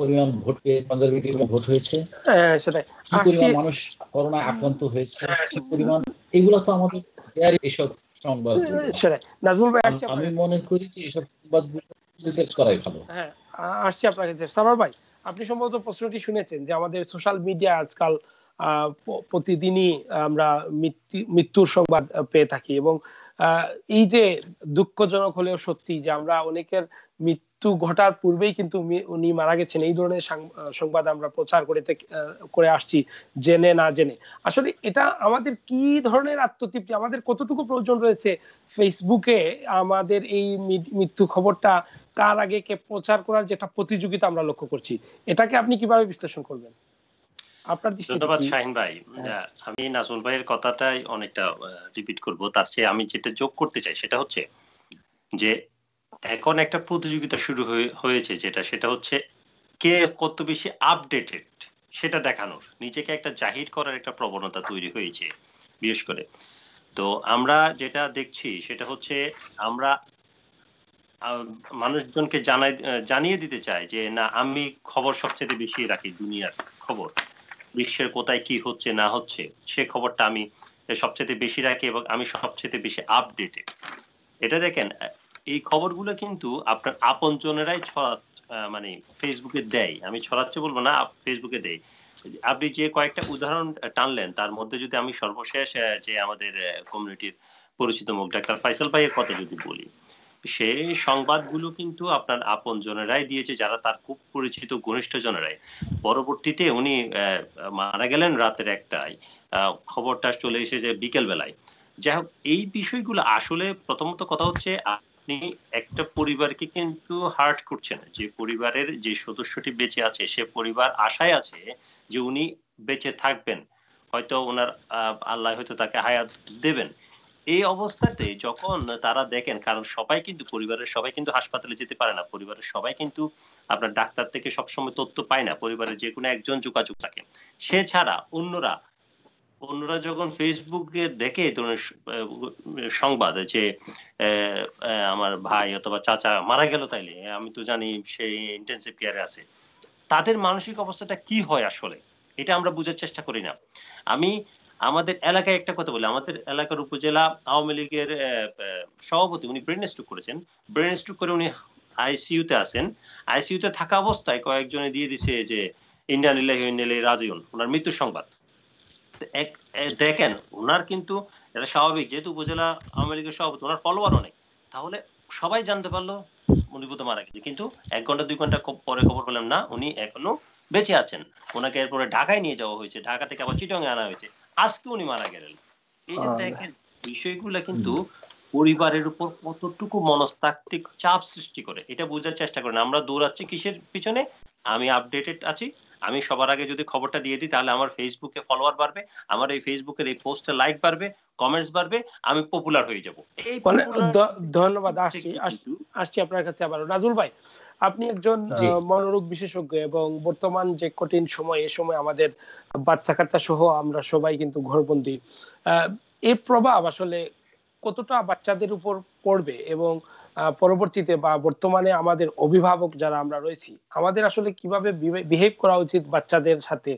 পরিমাণ ভোট পেয়ে কনজারভেটিভ ভোট হয়েছে হ্যাঁ, কি পরিমাণ মানুষ করোনায় আক্রান্ত হয়েছে হ্যাঁ, কি পরিমাণ এগুলো তো আমাদের দেয়ার এসব সংবাদ হ্যাঁ, আমি মনে করি যে এসব সংবাদগুলো করাই ভালো
হ্যাঁ আসছি সামার ভাই আপনি সম্ভবত প্রশ্নটি শুনেছেন যে আমাদের সোশ্যাল মিডিয়া আজকাল প্রতিদিনই আমরা মৃত্যুর সংবাদ পেয়ে থাকি এবং আহ এই যে দুঃখজনক হলেও সত্যি যে আমরা অনেকের মৃত্যু ঘটার পূর্বেই কিন্তু উনি মারা গেছেন এই ধরনের সংবাদ আমরা প্রচার করে করে আসছি জেনে না জেনে আসলে এটা আমাদের কি ধরনের আত্মতৃপ্তি আমাদের কতটুকু প্রয়োজন রয়েছে ফেসবুকে আমাদের এই মৃত্যু খবরটা কার আগে কে প্রচার করার যেটা প্রতিযোগিতা আমরা লক্ষ্য করছি এটাকে আপনি কিভাবে বিশ্লেষণ করবেন আপনার ধন্যবাদ শাহিন
ভাই হ্যাঁ। আমি নাজমুল ভাইয়ের কথাটাই অনেকটা রিপিট করব তার চেয়ে আমি যেটা যোগ করতে চাই সেটা হচ্ছে যে এখন একটা প্রতিযোগিতা শুরু হয়েছে যেটা সেটা হচ্ছে কে কত বেশি আপডেটেড সেটা দেখানোর নিজেকে একটা জাহির করার একটা প্রবণতা তৈরি হয়েছে বিশেষ করে তো আমরা যেটা দেখছি সেটা হচ্ছে আমরা মানুষজনকে জানাই জানিয়ে দিতে চাই যে না আমি খবর সবচেয়ে বেশি রাখি দুনিয়ার খবর বিশ্বের কোথায় কি হচ্ছে না হচ্ছে সে খবরটা আমি সবচেয়ে বেশি রাখি এবং আমি সবচেয়ে বেশি আপডেটে এটা দেখেন এই খবরগুলো কিন্তু আপনার আপনজনেরাই ছড়া মানে ফেসবুকে দেয় আমি ছড়াচ্ছে বলবো না ফেসবুকে দেয় আপনি যে কয়েকটা উদাহরণ টানলেন তার মধ্যে যদি আমি সর্বশেষ যে আমাদের কমিউনিটির পরিচিত মুখ ডাক্তার ফাইসল ভাইয়ের কথা যদি বলি সে সংবাদগুলো কিন্তু আপনার আপন জনেরাই দিয়েছে যারা তার খুব পরিচিত ঘনিষ্ঠ জনেরাই পরবর্তীতে উনি মারা গেলেন রাতের একটায় খবরটা চলে এসেছে বিকেল বেলায় যাই হোক এই বিষয়গুলো আসলে প্রথমত কথা হচ্ছে আপনি একটা পরিবারকে কিন্তু হার্ট করছেন যে পরিবারের যে সদস্যটি বেঁচে আছে সে পরিবার আশায় আছে যে উনি বেঁচে থাকবেন হয়তো ওনার আল্লাহ হয়তো তাকে হায়াত দেবেন এই অবস্থাতে যখন তারা দেখেন কারণ সবাই কিন্তু পরিবারের সবাই কিন্তু হাসপাতালে যেতে পারে না পরিবারের সবাই কিন্তু আপনার ডাক্তার থেকে সবসময় তথ্য পায় না পরিবারের যে কোনো একজন যোগাযোগ থাকে সে ছাড়া অন্যরা অন্যরা যখন ফেসবুকে দেখে এই ধরনের সংবাদ যে আমার ভাই অথবা চাচা মারা গেল তাইলে আমি তো জানি সে ইন্টেন্সিভ কেয়ারে আছে তাদের মানসিক অবস্থাটা কি হয় আসলে এটা আমরা বোঝার চেষ্টা করি না আমি আমাদের এলাকায় একটা কথা বলি আমাদের এলাকার উপজেলা আওয়ামী লীগের সভাপতি উনি ব্রেন স্ট্রোক করেছেন ব্রেন স্ট্রোক করে উনি আইসিইউতে আছেন আইসিইউতে থাকা অবস্থায় কয়েকজনে দিয়ে দিছে যে ইন্ডিয়ান ইলাহি রাজিউন ওনার মৃত্যু সংবাদ দেখেন ওনার কিন্তু এটা স্বাভাবিক যেহেতু উপজেলা আওয়ামী লীগের সভাপতি ওনার ফলোয়ার অনেক তাহলে সবাই জানতে পারলো মনিপুত মারা গেছে কিন্তু এক ঘন্টা দুই ঘন্টা পরে খবর পেলাম না উনি এখনো বেঁচে আছেন ওনাকে এরপরে ঢাকায় নিয়ে যাওয়া হয়েছে ঢাকা থেকে আবার চিটংয়ে আনা হয়েছে আজকে উনি মারা গেলেন এই যে হ্যাঁ। দেখেন বিষয়গুলো কিন্তু পরিবারের উপর কতটুকু মনস্তাত্ত্বিক চাপ সৃষ্টি করে এটা বোঝার চেষ্টা করেন আমরা দৌড়াচ্ছি কিসের পিছনে আমি আপডেটেড আছি আমি সবার আগে যদি খবরটা দিয়ে দিই তাহলে আমার ফেসবুকে ফলোয়ার বাড়বে আমার এই ফেসবুকের এই পোস্টে লাইক বাড়বে কমেন্টস বাড়বে আমি পপুলার হয়ে যাব
এই মানে ধন্যবাদ আসছি আসছি আপনার কাছে আবার রাজুল ভাই আপনি একজন মনোরোগ বিশেষজ্ঞ এবং বর্তমান যে কঠিন সময় এ সময় আমাদের বাচ্চা কাচ্চা সহ আমরা সবাই কিন্তু ঘরবন্দি এর প্রভাব আসলে কতটা বাচ্চাদের উপর পড়বে এবং পরবর্তীতে বা বর্তমানে আমাদের অভিভাবক যারা আমরা রয়েছি আমাদের আসলে কিভাবে বিহেভ করা উচিত বাচ্চাদের সাথে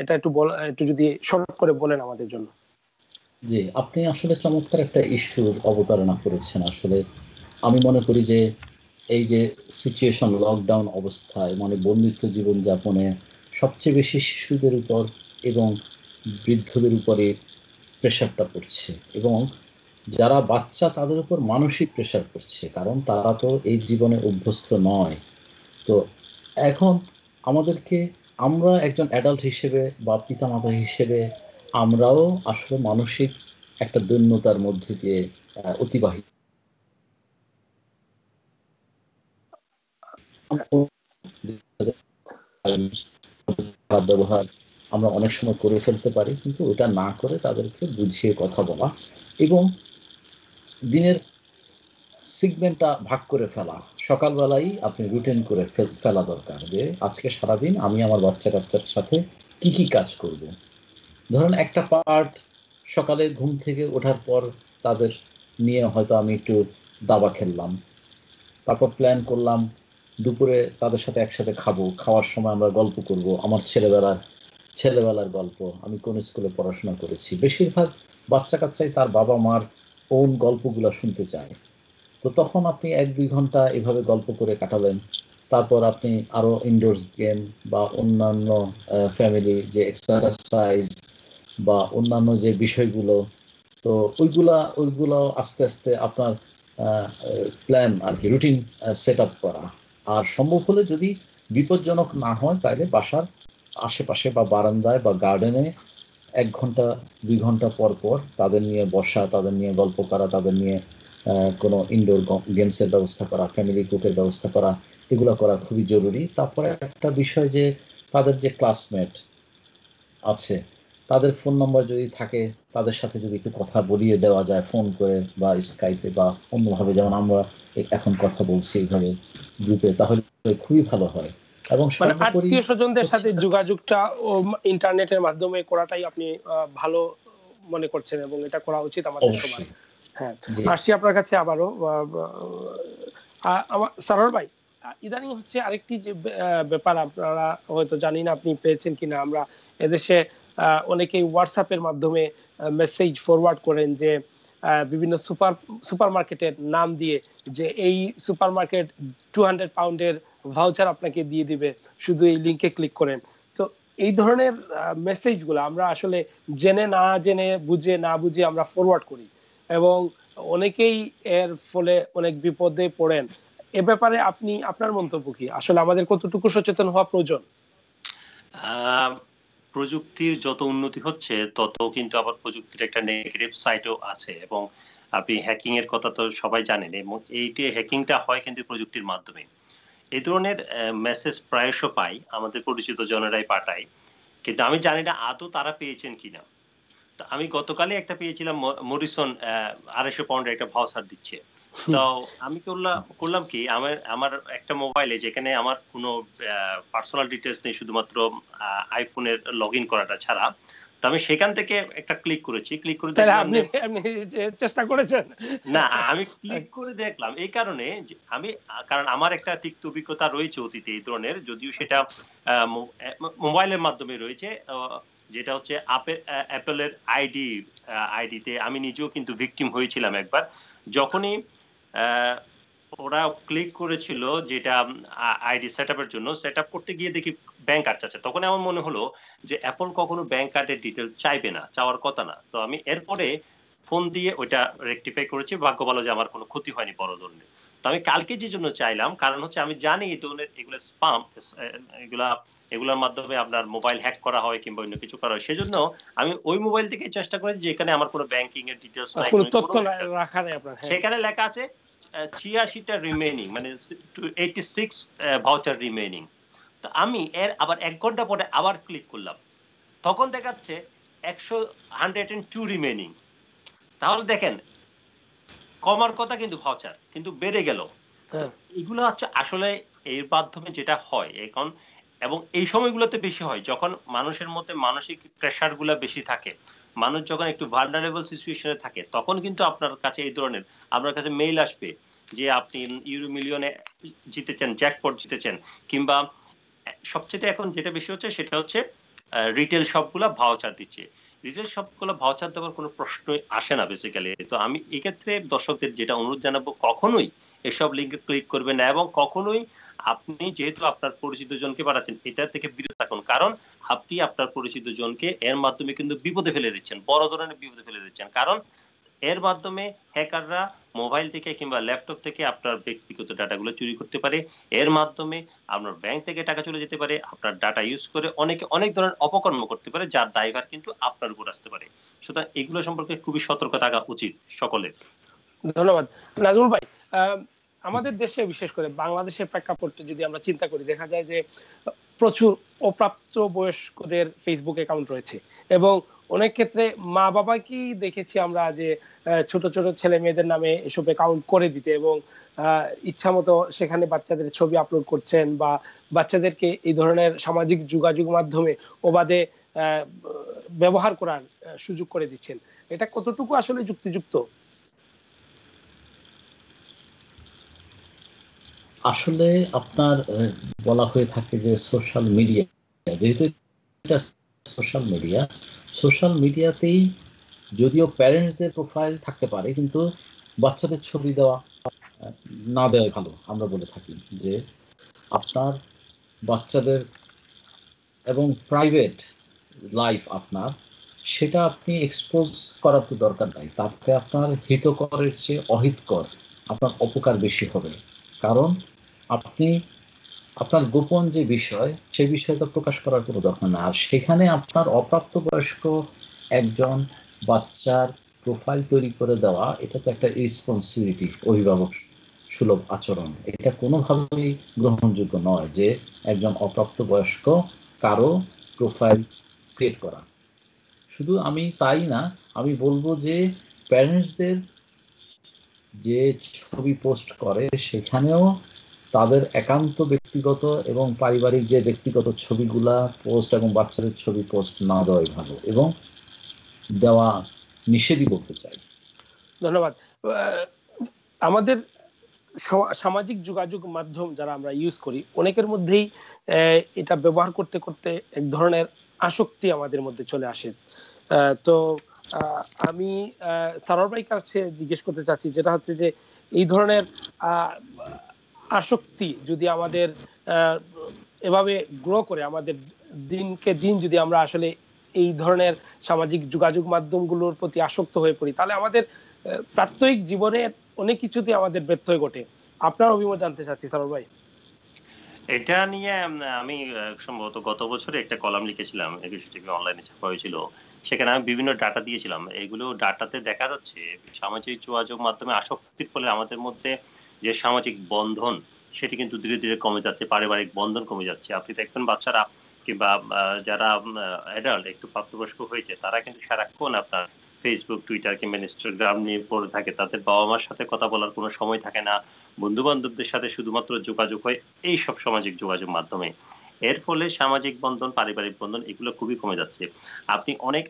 এটা একটু বল একটু যদি শর্ট করে বলেন আমাদের জন্য
জি আপনি আসলে চমৎকার একটা ইস্যুর অবতারণা করেছেন আসলে আমি মনে করি যে এই যে সিচুয়েশন লকডাউন অবস্থায় মানে বন্ধুত্ব জীবনযাপনে সবচেয়ে বেশি শিশুদের উপর এবং বৃদ্ধদের উপরে প্রেশারটা পড়ছে এবং যারা বাচ্চা তাদের উপর মানসিক প্রেশার পড়ছে কারণ তারা তো এই জীবনে অভ্যস্ত নয় তো এখন আমাদেরকে আমরা একজন অ্যাডাল্ট হিসেবে বা পিতা মাতা হিসেবে আমরাও আসলে মানসিক একটা দৈন্যতার মধ্যে দিয়ে অতিবাহিত ব্যবহার আমরা অনেক সময় করে ফেলতে পারি কিন্তু ওটা না করে তাদেরকে বুঝিয়ে কথা বলা এবং দিনের সিগমেন্টটা ভাগ করে ফেলা সকালবেলাই আপনি রুটিন করে ফেলা দরকার যে আজকে সারাদিন আমি আমার বাচ্চা কাচ্চার সাথে কি কি কাজ করব ধরেন একটা পার্ট সকালে ঘুম থেকে ওঠার পর তাদের নিয়ে হয়তো আমি একটু দাবা খেললাম তারপর প্ল্যান করলাম দুপুরে তাদের সাথে একসাথে খাবো খাওয়ার সময় আমরা গল্প করব আমার ছেলেবেলার ছেলেবেলার গল্প আমি কোন স্কুলে পড়াশোনা করেছি বেশিরভাগ বাচ্চা কাচ্চাই তার বাবা মার ওন গল্পগুলো শুনতে চায় তো তখন আপনি এক দুই ঘন্টা এভাবে গল্প করে কাটালেন তারপর আপনি আরও ইনডোরস গেম বা অন্যান্য ফ্যামিলি যে এক্সারসাইজ বা অন্যান্য যে বিষয়গুলো তো ওইগুলা ওইগুলো আস্তে আস্তে আপনার প্ল্যান আর কি রুটিন সেট আপ করা আর সম্ভব হলে যদি বিপজ্জনক না হয় তাহলে বাসার আশেপাশে বা বারান্দায় বা গার্ডেনে এক ঘন্টা দুই ঘন্টা পর পর তাদের নিয়ে বসা তাদের নিয়ে গল্প করা তাদের নিয়ে কোনো ইনডোর গেমসের ব্যবস্থা করা ফ্যামিলি গ্রুপের ব্যবস্থা করা এগুলো করা খুবই জরুরি তারপরে একটা বিষয় যে তাদের যে ক্লাসমেট আছে তাদের ফোন নাম্বার যদি থাকে তাদের সাথে যদি একটু কথা বলিয়ে দেওয়া যায় ফোন করে বা স্কাইপে বা অন্যভাবে যেমন আমরা এখন কথা বলছি এইভাবে গ্রুপে তাহলে খুবই ভালো হয় এবং আত্মীয়
স্বজনদের সাথে যোগাযোগটা ইন্টারনেটের মাধ্যমে করাটাই আপনি ভালো মনে করছেন এবং এটা করা উচিত আমাদের সবার হ্যাঁ আসছি আপনার কাছে আবারও স্যার ভাই ইদানিং হচ্ছে আরেকটি যে ব্যাপার আপনারা হয়তো জানি না আপনি পেয়েছেন কিনা আমরা এদেশে অনেকেই হোয়াটসঅ্যাপের মাধ্যমে মেসেজ ফরওয়ার্ড করেন যে বিভিন্ন সুপার সুপার মার্কেটের নাম দিয়ে যে এই সুপার মার্কেট টু হান্ড্রেড পাউন্ডের ভাউচার আপনাকে দিয়ে দিবে শুধু এই লিঙ্কে ক্লিক করেন তো এই ধরনের মেসেজগুলো আমরা আসলে জেনে না জেনে বুঝে না বুঝে আমরা ফরওয়ার্ড করি এবং অনেকেই এর ফলে অনেক বিপদে পড়েন এ ব্যাপারে আপনি আপনার মন্তব্য কি আসলে আমাদের কতটুকু সচেতন হওয়া প্রয়োজন
প্রযুক্তির যত উন্নতি হচ্ছে তত কিন্তু আবার প্রযুক্তির একটা নেগেটিভ সাইডও আছে এবং আপনি হ্যাকিং এর কথা তো সবাই জানেন এবং এইটি হ্যাকিংটা হয় কিন্তু প্রযুক্তির মাধ্যমে এই ধরনের মেসেজ প্রায়শ পাই আমাদের পরিচিত জনেরাই পাঠায় কিন্তু আমি জানি না আদৌ তারা পেয়েছেন কিনা আমি গতকালই একটা পেয়েছিলাম মরিসন আড়াইশো পাউন্ডের একটা ভাউচার দিচ্ছে তো আমি করলাম করলাম কি আমার আমার একটা মোবাইলে যেখানে আমার কোনো পার্সোনাল ডিটেলস নেই শুধুমাত্র আইফোনের লগ ইন করাটা ছাড়া তো আমি সেখান থেকে একটা ক্লিক করেছি ক্লিক করে আপনি
আপনি চেষ্টা করেছেন
না আমি ক্লিক করে দেখলাম এই কারণে আমি কারণ আমার একটা তিক্ত অভিজ্ঞতা রয়েছে অতীতে এই ধরনের যদিও সেটা মোবাইলের মাধ্যমে রয়েছে যেটা হচ্ছে অ্যাপেলের আইডি আইডিতে আমি নিজেও কিন্তু ভিকটিম হয়েছিলাম একবার যখনই ওরা ক্লিক করেছিল যেটা আইডি সেট আপের জন্য সেট আপ করতে গিয়ে দেখি ব্যাংক কার্ড চাচ্ছে তখন আমার মনে হলো যে অ্যাপল কখনো ব্যাংক কার্ডের ডিটেল চাইবে না চাওয়ার কথা না তো আমি এরপরে ফোন দিয়ে ওইটা রেকটিফাই করেছি ভাগ্য ভালো যে আমার কোনো ক্ষতি হয়নি বড় ধরনের তো আমি কালকে যে জন্য চাইলাম কারণ হচ্ছে আমি জানি এই ধরনের এগুলো স্পাম এগুলা এগুলোর মাধ্যমে আপনার মোবাইল হ্যাক করা হয় কিংবা অন্য কিছু করা হয় সেজন্য আমি ওই মোবাইল থেকে চেষ্টা করেছি এখানে আমার কোনো ব্যাংকিং এর ডিটেলস নাই হ্যাঁ। সেখানে লেখা আছে ছিয়াশিটা রিমেনিং মানে এইটি সিক্স ভাউচার রিমেনিং তো আমি এর আবার এক ঘন্টা পরে আবার ক্লিক করলাম তখন দেখাচ্ছে একশো হান্ড্রেড অ্যান্ড টু রিমেনিং তাহলে দেখেন কমার কথা কিন্তু ভাউচার কিন্তু বেড়ে গেল হ্যাঁ। এগুলো হচ্ছে আসলে এর মাধ্যমে যেটা হয় এখন এবং এই সময়গুলোতে বেশি হয় যখন মানুষের মধ্যে মানসিক প্রেশারগুলো বেশি থাকে মানুষ যখন একটু ভালনারেবল সিচুয়েশনে থাকে তখন কিন্তু আপনার কাছে এই ধরনের আপনার কাছে মেইল আসবে যে আপনি ইউরো মিলিয়নে জিতেছেন জ্যাকপট জিতেছেন কিংবা সবচেয়ে এখন যেটা বেশি হচ্ছে সেটা হচ্ছে রিটেল শপগুলো ভাওচার দিচ্ছে রিটেল শপগুলো ভাওচার দেওয়ার কোনো প্রশ্নই আসে না বেসিক্যালি তো আমি এক্ষেত্রে দর্শকদের যেটা অনুরোধ জানাবো কখনোই এসব লিঙ্কে ক্লিক করবে না এবং কখনোই আপনি যেহেতু আপনার পরিচিত জনকে পাঠাচ্ছেন এটা থেকে বিরত থাকুন কারণ আপনি আপনার পরিচিত জনকে এর মাধ্যমে কিন্তু বিপদে ফেলে দিচ্ছেন বড় ধরনের বিপদে ফেলে দিচ্ছেন কারণ এর মাধ্যমে হ্যাকাররা মোবাইল থেকে কিংবা ল্যাপটপ থেকে আপনার ব্যক্তিগত ডাটাগুলো চুরি করতে পারে এর মাধ্যমে আপনার ব্যাংক থেকে টাকা চলে যেতে পারে আপনার ডাটা ইউজ করে অনেকে অনেক ধরনের অপকর্ম করতে পারে যার ড্রাইভার কিন্তু আপনার উপর আসতে পারে সুতরাং এগুলো সম্পর্কে খুবই সতর্ক থাকা উচিত সকলের
ধন্যবাদ নাজমুল ভাই আমাদের দেশে বিশেষ করে বাংলাদেশের প্রেক্ষাপটে যদি আমরা চিন্তা করি দেখা যায় যে প্রচুর অপ্রাপ্ত বয়স্কদের ফেসবুক অ্যাকাউন্ট রয়েছে এবং অনেক ক্ষেত্রে মা বাবাকেই দেখেছি আমরা যে ছোট ছোট ছেলে মেয়েদের নামে এসব অ্যাকাউন্ট করে দিতে এবং ইচ্ছা মতো সেখানে বাচ্চাদের ছবি আপলোড করছেন বা বাচ্চাদেরকে এই ধরনের সামাজিক যোগাযোগ মাধ্যমে ওবাদে ব্যবহার করার সুযোগ করে দিচ্ছেন এটা কতটুকু আসলে যুক্তিযুক্ত
আসলে আপনার বলা হয়ে থাকে যে সোশ্যাল মিডিয়া যেহেতু এটা সোশ্যাল মিডিয়া সোশ্যাল মিডিয়াতেই যদিও প্যারেন্টসদের প্রোফাইল থাকতে পারে কিন্তু বাচ্চাদের ছবি দেওয়া না দেওয়াই ভালো আমরা বলে থাকি যে আপনার বাচ্চাদের এবং প্রাইভেট লাইফ আপনার সেটা আপনি এক্সপোজ করার তো দরকার নাই তাতে আপনার হিতকরের চেয়ে অহিতকর আপনার অপকার বেশি হবে কারণ আপনি আপনার গোপন যে বিষয় সে বিষয়টা প্রকাশ করার কোনো দরকার না আর সেখানে আপনার অপ্রাপ্তবয়স্ক একজন বাচ্চার প্রোফাইল তৈরি করে দেওয়া এটা তো একটা রেসপন্সিবিলিটি অভিভাবক সুলভ আচরণ এটা কোনোভাবেই গ্রহণযোগ্য নয় যে একজন অপ্রাপ্তবয়স্ক কারো প্রোফাইল ক্রিয়েট করা শুধু আমি তাই না আমি বলবো যে প্যারেন্টসদের যে ছবি পোস্ট করে সেখানেও তাদের একান্ত ব্যক্তিগত এবং পারিবারিক যে ব্যক্তিগত ছবিগুলা পোস্ট এবং বাচ্চাদের ছবি পোস্ট না দেওয়াই ভালো এবং দেওয়া নিষেধই করতে চাই
ধন্যবাদ আমাদের সামাজিক যোগাযোগ মাধ্যম যারা আমরা ইউজ করি অনেকের মধ্যেই এটা ব্যবহার করতে করতে এক ধরনের আসক্তি আমাদের মধ্যে চলে আসে তো আমি সারোয়ার ভাই কাছে জিজ্ঞেস করতে চাচ্ছি যেটা হচ্ছে যে এই ধরনের আসক্তি যদি আমাদের এভাবে গ্রো করে আমাদের দিনকে দিন যদি আমরা আসলে এই ধরনের সামাজিক যোগাযোগ মাধ্যমগুলোর প্রতি আসক্ত হয়ে পড়ি তাহলে আমাদের প্রাত্যহিক জীবনে অনেক কিছুতে আমাদের হয়ে ঘটে আপনার অভিমত জানতে চাচ্ছি সারোয়ার ভাই
এটা নিয়ে আমি সম্ভবত গত বছরে একটা কলাম লিখেছিলাম একুশে টিভি অনলাইনে ছাপা হয়েছিল সেখানে আমি বিভিন্ন ডাটা দিয়েছিলাম এগুলো ডাটাতে দেখা যাচ্ছে সামাজিক যোগাযোগ মাধ্যমে আসক্তির ফলে আমাদের মধ্যে যে সামাজিক বন্ধন সেটি কিন্তু ধীরে ধীরে কমে যাচ্ছে পারিবারিক বন্ধন কমে যাচ্ছে আপনি দেখবেন বাচ্চারা কিংবা যারা অ্যাডাল্ট একটু প্রাপ্তবয়স্ক হয়েছে তারা কিন্তু সারাক্ষণ আপনার ফেসবুক টুইটার কিংবা ইনস্টাগ্রাম নিয়ে পড়ে থাকে তাদের বাবা মার সাথে কথা বলার কোনো সময় থাকে না বন্ধু বান্ধবদের সাথে শুধুমাত্র যোগাযোগ হয় এই সব সামাজিক যোগাযোগ মাধ্যমে এর ফলে সামাজিক বন্ধন পারিবারিক বন্ধন এগুলো খুবই কমে যাচ্ছে আপনি অনেক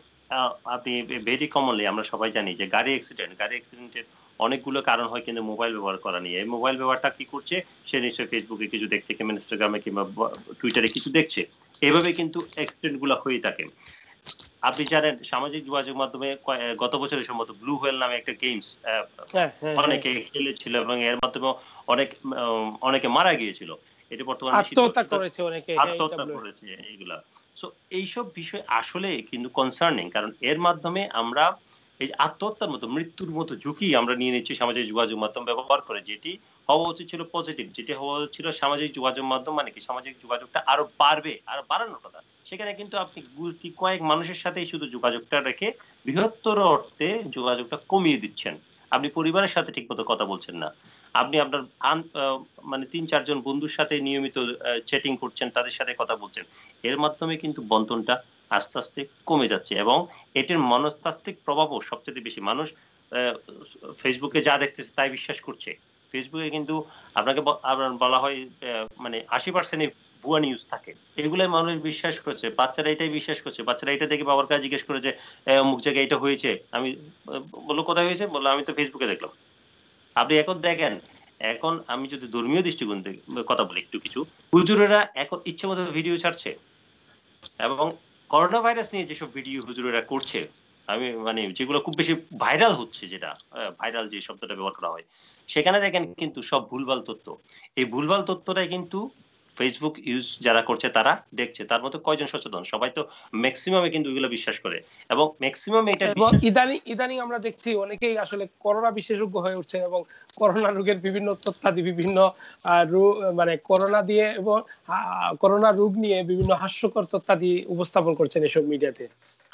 আপনি ভেরি কমনলি আমরা সবাই জানি যে গাড়ি অ্যাক্সিডেন্ট গাড়ি অ্যাক্সিডেন্টের অনেকগুলো কারণ হয় কিন্তু মোবাইল ব্যবহার করা নিয়ে এই মোবাইল ব্যবহারটা কি করছে সে নিশ্চয়ই ফেসবুকে কিছু দেখছে কিংবা ইনস্টাগ্রামে কিংবা টুইটারে কিছু দেখছে এভাবে কিন্তু অ্যাক্সিডেন্টগুলো হয়ে থাকে আপনি জানেন সামাজিক যোগাযোগ মাধ্যমে গত বছরের সম্ভবত ব্লু হোয়েল নামে একটা গেমস হ্যাঁ, হ্যাঁ, হ্যাঁ। অনেকে খেলেছিল এবং এর মাধ্যমে অনেক অনেকে মারা গিয়েছিল এটা বর্তমানে আত্মহত্যা করেছে অনেকে আত্মহত্যা করেছে এইগুলা সো এইসব বিষয় আসলে কিন্তু কনসার্নিং কারণ এর মাধ্যমে আমরা এই আত্মহত্যার মতো মৃত্যুর মতো ঝুঁকি আমরা নিয়ে নিচ্ছি সামাজিক যোগাযোগ মাধ্যম ব্যবহার করে যেটি হওয়া উচিত ছিল পজিটিভ যেটি হওয়া উচিত ছিল সামাজিক যোগাযোগ মাধ্যম মানে কি সামাজিক যোগাযোগটা আরো বাড়বে আর বাড়ানোর কথা সেখানে কিন্তু আপনি কয়েক মানুষের সাথে শুধু যোগাযোগটা রেখে বৃহত্তর অর্থে যোগাযোগটা কমিয়ে দিচ্ছেন আপনি পরিবারের সাথে ঠিকমতো কথা বলছেন না আপনি আপনার মানে তিন চারজন বন্ধুর সাথে নিয়মিত চ্যাটিং করছেন তাদের সাথে কথা বলছেন এর মাধ্যমে কিন্তু বন্টনটা আস্তে আস্তে কমে যাচ্ছে এবং এটির মনস্তাত্ত্বিক প্রভাবও সবচেয়ে বেশি মানুষ ফেসবুকে যা দেখতেছে তাই বিশ্বাস করছে ফেসবুকে কিন্তু আপনাকে বলা হয় মানে আশি পার্সেন্ট ভুয়া নিউজ থাকে এগুলাই মানুষ বিশ্বাস করছে বাচ্চারা এটাই বিশ্বাস করছে বাচ্চারা এটা দেখে বাবার কাছে জিজ্ঞেস করে যে অমুক জায়গায় এটা হয়েছে আমি বললো কোথায় হয়েছে বললো আমি তো ফেসবুকে দেখলাম আপনি এখন দেখেন এখন আমি যদি ধর্মীয় দৃষ্টিকোণ থেকে কথা বলি একটু কিছু হুজুরেরা এখন ইচ্ছে মতো ভিডিও ছাড়ছে এবং করোনা ভাইরাস নিয়ে যেসব ভিডিও হুজুরেরা করছে আমি মানে যেগুলো খুব বেশি ভাইরাল হচ্ছে যেটা ভাইরাল যে শব্দটা ব্যবহার করা হয় সেখানে দেখেন কিন্তু সব ভুলভাল তথ্য এই ভুলভাল তথ্যটাই কিন্তু ফেসবুক ইউজ যারা করছে তারা দেখছে তার মধ্যে কয়জন সচেতন সবাই তো ম্যাক্সিমামে কিন্তু এগুলো বিশ্বাস করে এবং ম্যাক্সিমাম এটা
ইদানি ইদানি আমরা দেখছি অনেকেই আসলে করোনা বিশেষজ্ঞ হয়ে উঠছে এবং করোনা রোগের বিভিন্ন তথ্যাদি বিভিন্ন মানে করোনা দিয়ে এবং করোনা রোগ নিয়ে বিভিন্ন হাস্যকর তথ্যাদি উপস্থাপন করছেন এসব মিডিয়াতে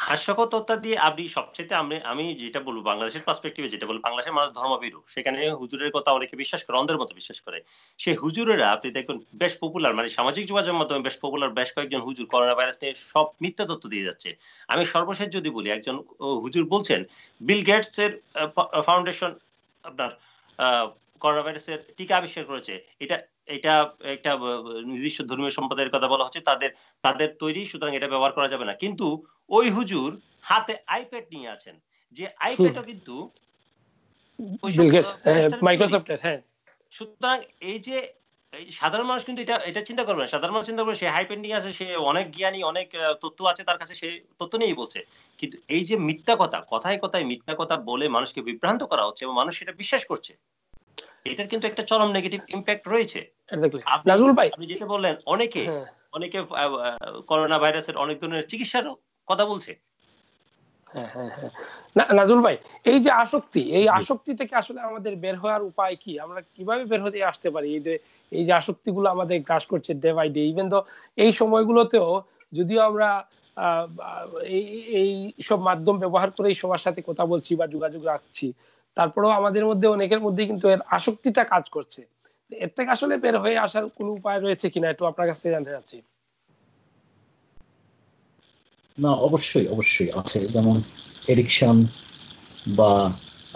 হাস্যকর দিয়ে আপনি সবচেয়ে আমি আমি যেটা বলবো বাংলাদেশের পার্সপেক্টিভে যেটা বলবো বাংলাদেশের মানুষ ধর্মভীরু সেখানে হুজুরের কথা অনেকে বিশ্বাস করে অন্ধের মতো বিশ্বাস করে সেই হুজুরেরা আপনি দেখুন বেশ পপুলার মানে সামাজিক যোগাযোগের মাধ্যমে বেশ পপুলার বেশ কয়েকজন হুজুর করোনা ভাইরাস নিয়ে সব মিথ্যা তথ্য দিয়ে যাচ্ছে আমি সর্বশেষ যদি বলি একজন হুজুর বলছেন বিল গেটস এর ফাউন্ডেশন আপনার করোনা ভাইরাসের টিকা আবিষ্কার করেছে এটা এটা একটা নির্দিষ্ট ধর্মীয় সম্পদের কথা বলা হচ্ছে তাদের তাদের তৈরি সুতরাং এটা ব্যবহার করা যাবে না কিন্তু ওই হুজুর হাতে আইপ্যাড নিয়ে আছেন যে আইপ্যাডও কিন্তু
হ্যাঁ, হ্যাঁ।
সুতরাং এই যে সাধারণ মানুষ কিন্তু এটা এটা চিন্তা করবে না সাধারণ মানুষ চিন্তা করবে সে হাই পেন্ডিং আছে সে অনেক জ্ঞানী অনেক তথ্য আছে তার কাছে সে তথ্য নিয়েই বলছে কিন্তু এই যে মিথ্যা কথা কথায় কথায় মিথ্যা কথা বলে মানুষকে বিভ্রান্ত করা হচ্ছে এবং মানুষ সেটা বিশ্বাস করছে এটার কিন্তু একটা চরম নেগেটিভ ইম্প্যাক্ট রয়েছে আপনি যেটা বললেন অনেকে হ্যাঁ। অনেকে করোনা ভাইরাসের অনেক ধরনের চিকিৎসারও কথা বলছে
হ্যাঁ, হ্যাঁ, নাজুল ভাই এই যে আসক্তি এই আসক্তি থেকে আসলে আমাদের বের হওয়ার উপায় কি আমরা কিভাবে বের হতে আসতে পারি এই যে এই যে গুলো আমাদের কাজ করছে ডে বাই ডে ইভেন তো এই সময়গুলোতেও যদিও আমরা এই সব মাধ্যম ব্যবহার করেই সবার সাথে কথা বলছি বা যোগাযোগ রাখছি তারপরেও আমাদের মধ্যে অনেকের মধ্যে কিন্তু এর আসক্তিটা কাজ করছে এর থেকে আসলে বের হয়ে আসার কোনো উপায় রয়েছে কিনা একটু আপনার কাছে জানতে চাচ্ছি
না অবশ্যই অবশ্যই আছে যেমন এডিকশন বা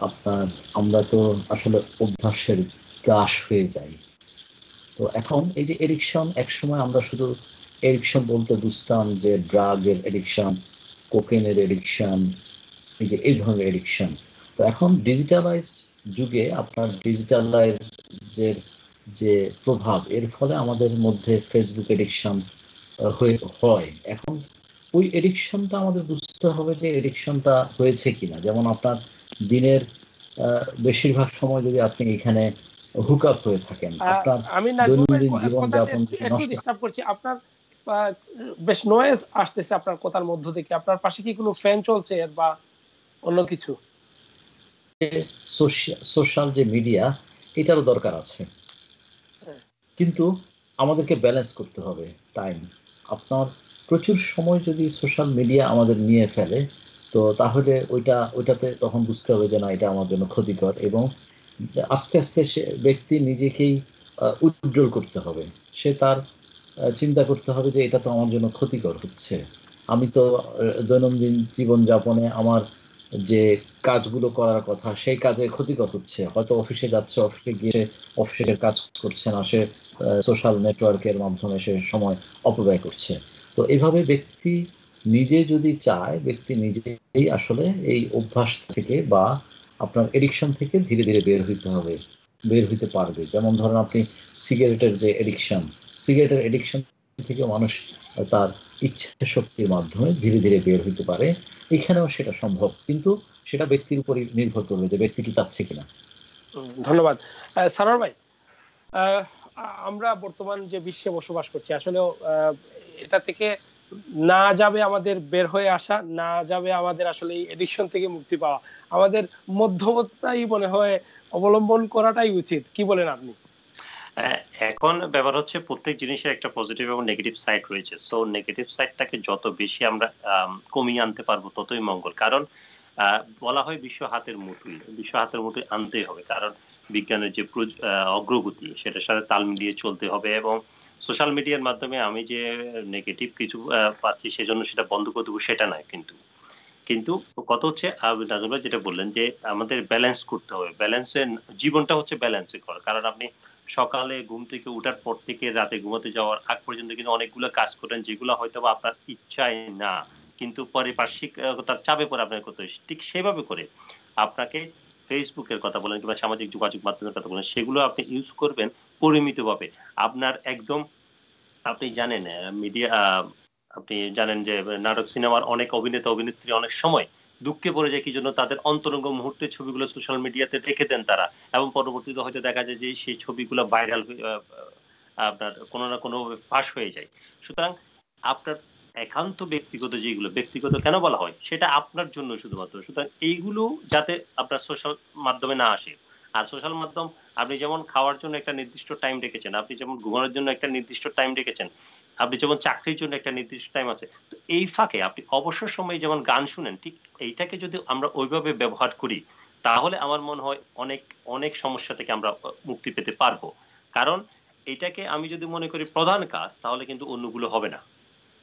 আপনার আমরা তো আসলে অভ্যাসের গ্রাস হয়ে যাই তো এখন এই যে এডিকশন একসময় আমরা শুধু এডিকশন বলতে বুঝতাম যে ড্রাগের এডিকশন কোকেনের এডিকশন এই যে এই ধরনের এডিকশন তো এখন ডিজিটালাইজড যুগে আপনার ডিজিটালাইজের যে প্রভাব এর ফলে আমাদের মধ্যে ফেসবুক এডিকশন হয় এখন ওই এডিকশনটা আমাদের বুঝতে হবে যে এডিকশনটা হয়েছে কিনা যেমন আপনার দিনের বেশিরভাগ সময় যদি আপনি এখানে হুক আপ হয়ে থাকেন আপনার দৈনন্দিন জীবনযাপন নষ্ট
করছি আপনার বেশ নয়েজ আসতেছে আপনার কথার মধ্য থেকে আপনার পাশে কি কোনো ফ্যান চলছে বা অন্য কিছু
সোশ্যাল যে মিডিয়া এটারও দরকার আছে হ্যাঁ। কিন্তু আমাদেরকে ব্যালেন্স করতে হবে টাইম আপনার প্রচুর সময় যদি সোশ্যাল মিডিয়া আমাদের নিয়ে ফেলে তো তাহলে ওইটা ওইটাতে তখন বুঝতে হবে যে না এটা আমার জন্য ক্ষতিকর এবং আস্তে আস্তে সে ব্যক্তি নিজেকেই উজ্জ্বল করতে হবে সে তার চিন্তা করতে হবে যে এটা তো আমার জন্য ক্ষতিকর হচ্ছে আমি তো দৈনন্দিন জীবনযাপনে আমার যে কাজগুলো করার কথা সেই কাজে ক্ষতিকর হচ্ছে হয়তো অফিসে যাচ্ছে অফিসে গিয়ে অফিসের কাজ করছে না সে সোশ্যাল নেটওয়ার্কের মাধ্যমে সে সময় অপব্যয় করছে তো এভাবে ব্যক্তি নিজে যদি চায় ব্যক্তি নিজেই আসলে এই অভ্যাস থেকে বা আপনার এডিকশন থেকে ধীরে ধীরে বের হইতে হবে বের হইতে পারবে যেমন ধরেন আপনি সিগারেটের যে এডিকশন সিগারেটের এডিকশন থেকে মানুষ তার ইচ্ছা শক্তির মাধ্যমে ধীরে ধীরে বের হইতে পারে এখানেও সেটা সম্ভব কিন্তু সেটা ব্যক্তির উপর নির্ভর করবে যে ব্যক্তিটি চাচ্ছে কিনা
ধন্যবাদ সারোয়ার ভাই আমরা বর্তমান যে বিশ্বে বসবাস করছি আসলে এটা থেকে না যাবে আমাদের বের হয়ে আসা না যাবে আমাদের আসলে এডিকশন থেকে মুক্তি পাওয়া আমাদের মধ্যবর্তাই মনে হয় অবলম্বন করাটাই উচিত কি বলেন আপনি
এখন ব্যাপার হচ্ছে প্রত্যেক জিনিসের একটা পজিটিভ এবং নেগেটিভ সাইড রয়েছে সো নেগেটিভ সাইডটাকে যত বেশি আমরা কমিয়ে আনতে পারবো ততই মঙ্গল কারণ বলা হয় বিশ্ব হাতের মুঠুই বিশ্ব হাতের মুঠুই আনতেই হবে কারণ বিজ্ঞানের যে অগ্রগতি সেটার সাথে তাল মিলিয়ে চলতে হবে এবং সোশ্যাল মিডিয়ার মাধ্যমে আমি যে নেগেটিভ কিছু পাচ্ছি সেজন্য সেটা বন্ধ করে দেবো সেটা নয় কিন্তু কিন্তু কত হচ্ছে যেটা বললেন যে আমাদের ব্যালেন্স করতে হবে ব্যালেন্সের জীবনটা হচ্ছে ব্যালেন্সে করা কারণ আপনি সকালে ঘুম থেকে উঠার পর থেকে রাতে ঘুমাতে যাওয়ার আগ পর্যন্ত কিন্তু অনেকগুলো কাজ করেন যেগুলো হয়তো আপনার ইচ্ছায় না কিন্তু পারিপার্শ্বিকতার চাপে পরে আপনার করতে ঠিক সেভাবে করে আপনাকে ফেসবুকের কথা বলেন কিংবা সামাজিক যোগাযোগ মাধ্যমের কথা বলেন সেগুলো আপনি ইউজ করবেন পরিমিতভাবে আপনার একদম আপনি জানেন মিডিয়া আপনি জানেন যে নাটক সিনেমার অনেক অভিনেতা অভিনেত্রী অনেক সময় দুঃখে পড়ে যায় কি জন্য তাদের অন্তরঙ্গ মুহূর্তে ছবিগুলো সোশ্যাল মিডিয়াতে রেখে দেন তারা এবং পরবর্তীতে হয়তো দেখা যায় যে সেই ছবিগুলো ভাইরাল আপনার কোনো না কোনোভাবে ফাঁস হয়ে যায় সুতরাং আপনার একান্ত ব্যক্তিগত যেগুলো ব্যক্তিগত কেন বলা হয় সেটা আপনার জন্য শুধুমাত্র সুতরাং এইগুলো যাতে আপনার সোশ্যাল মাধ্যমে না আসে আর সোশ্যাল মাধ্যম আপনি যেমন খাওয়ার জন্য একটা নির্দিষ্ট টাইম রেখেছেন আপনি যেমন ঘুমানোর জন্য একটা নির্দিষ্ট টাইম রেখেছেন আপনি যেমন চাকরির জন্য একটা নির্দিষ্ট টাইম আছে তো এই ফাঁকে আপনি অবসর সময়ে যেমন গান শুনেন ঠিক এইটাকে যদি আমরা ওইভাবে ব্যবহার করি তাহলে আমার মনে হয় অনেক অনেক সমস্যা থেকে আমরা মুক্তি পেতে পারবো কারণ এটাকে আমি যদি মনে করি প্রধান কাজ তাহলে কিন্তু অন্যগুলো হবে না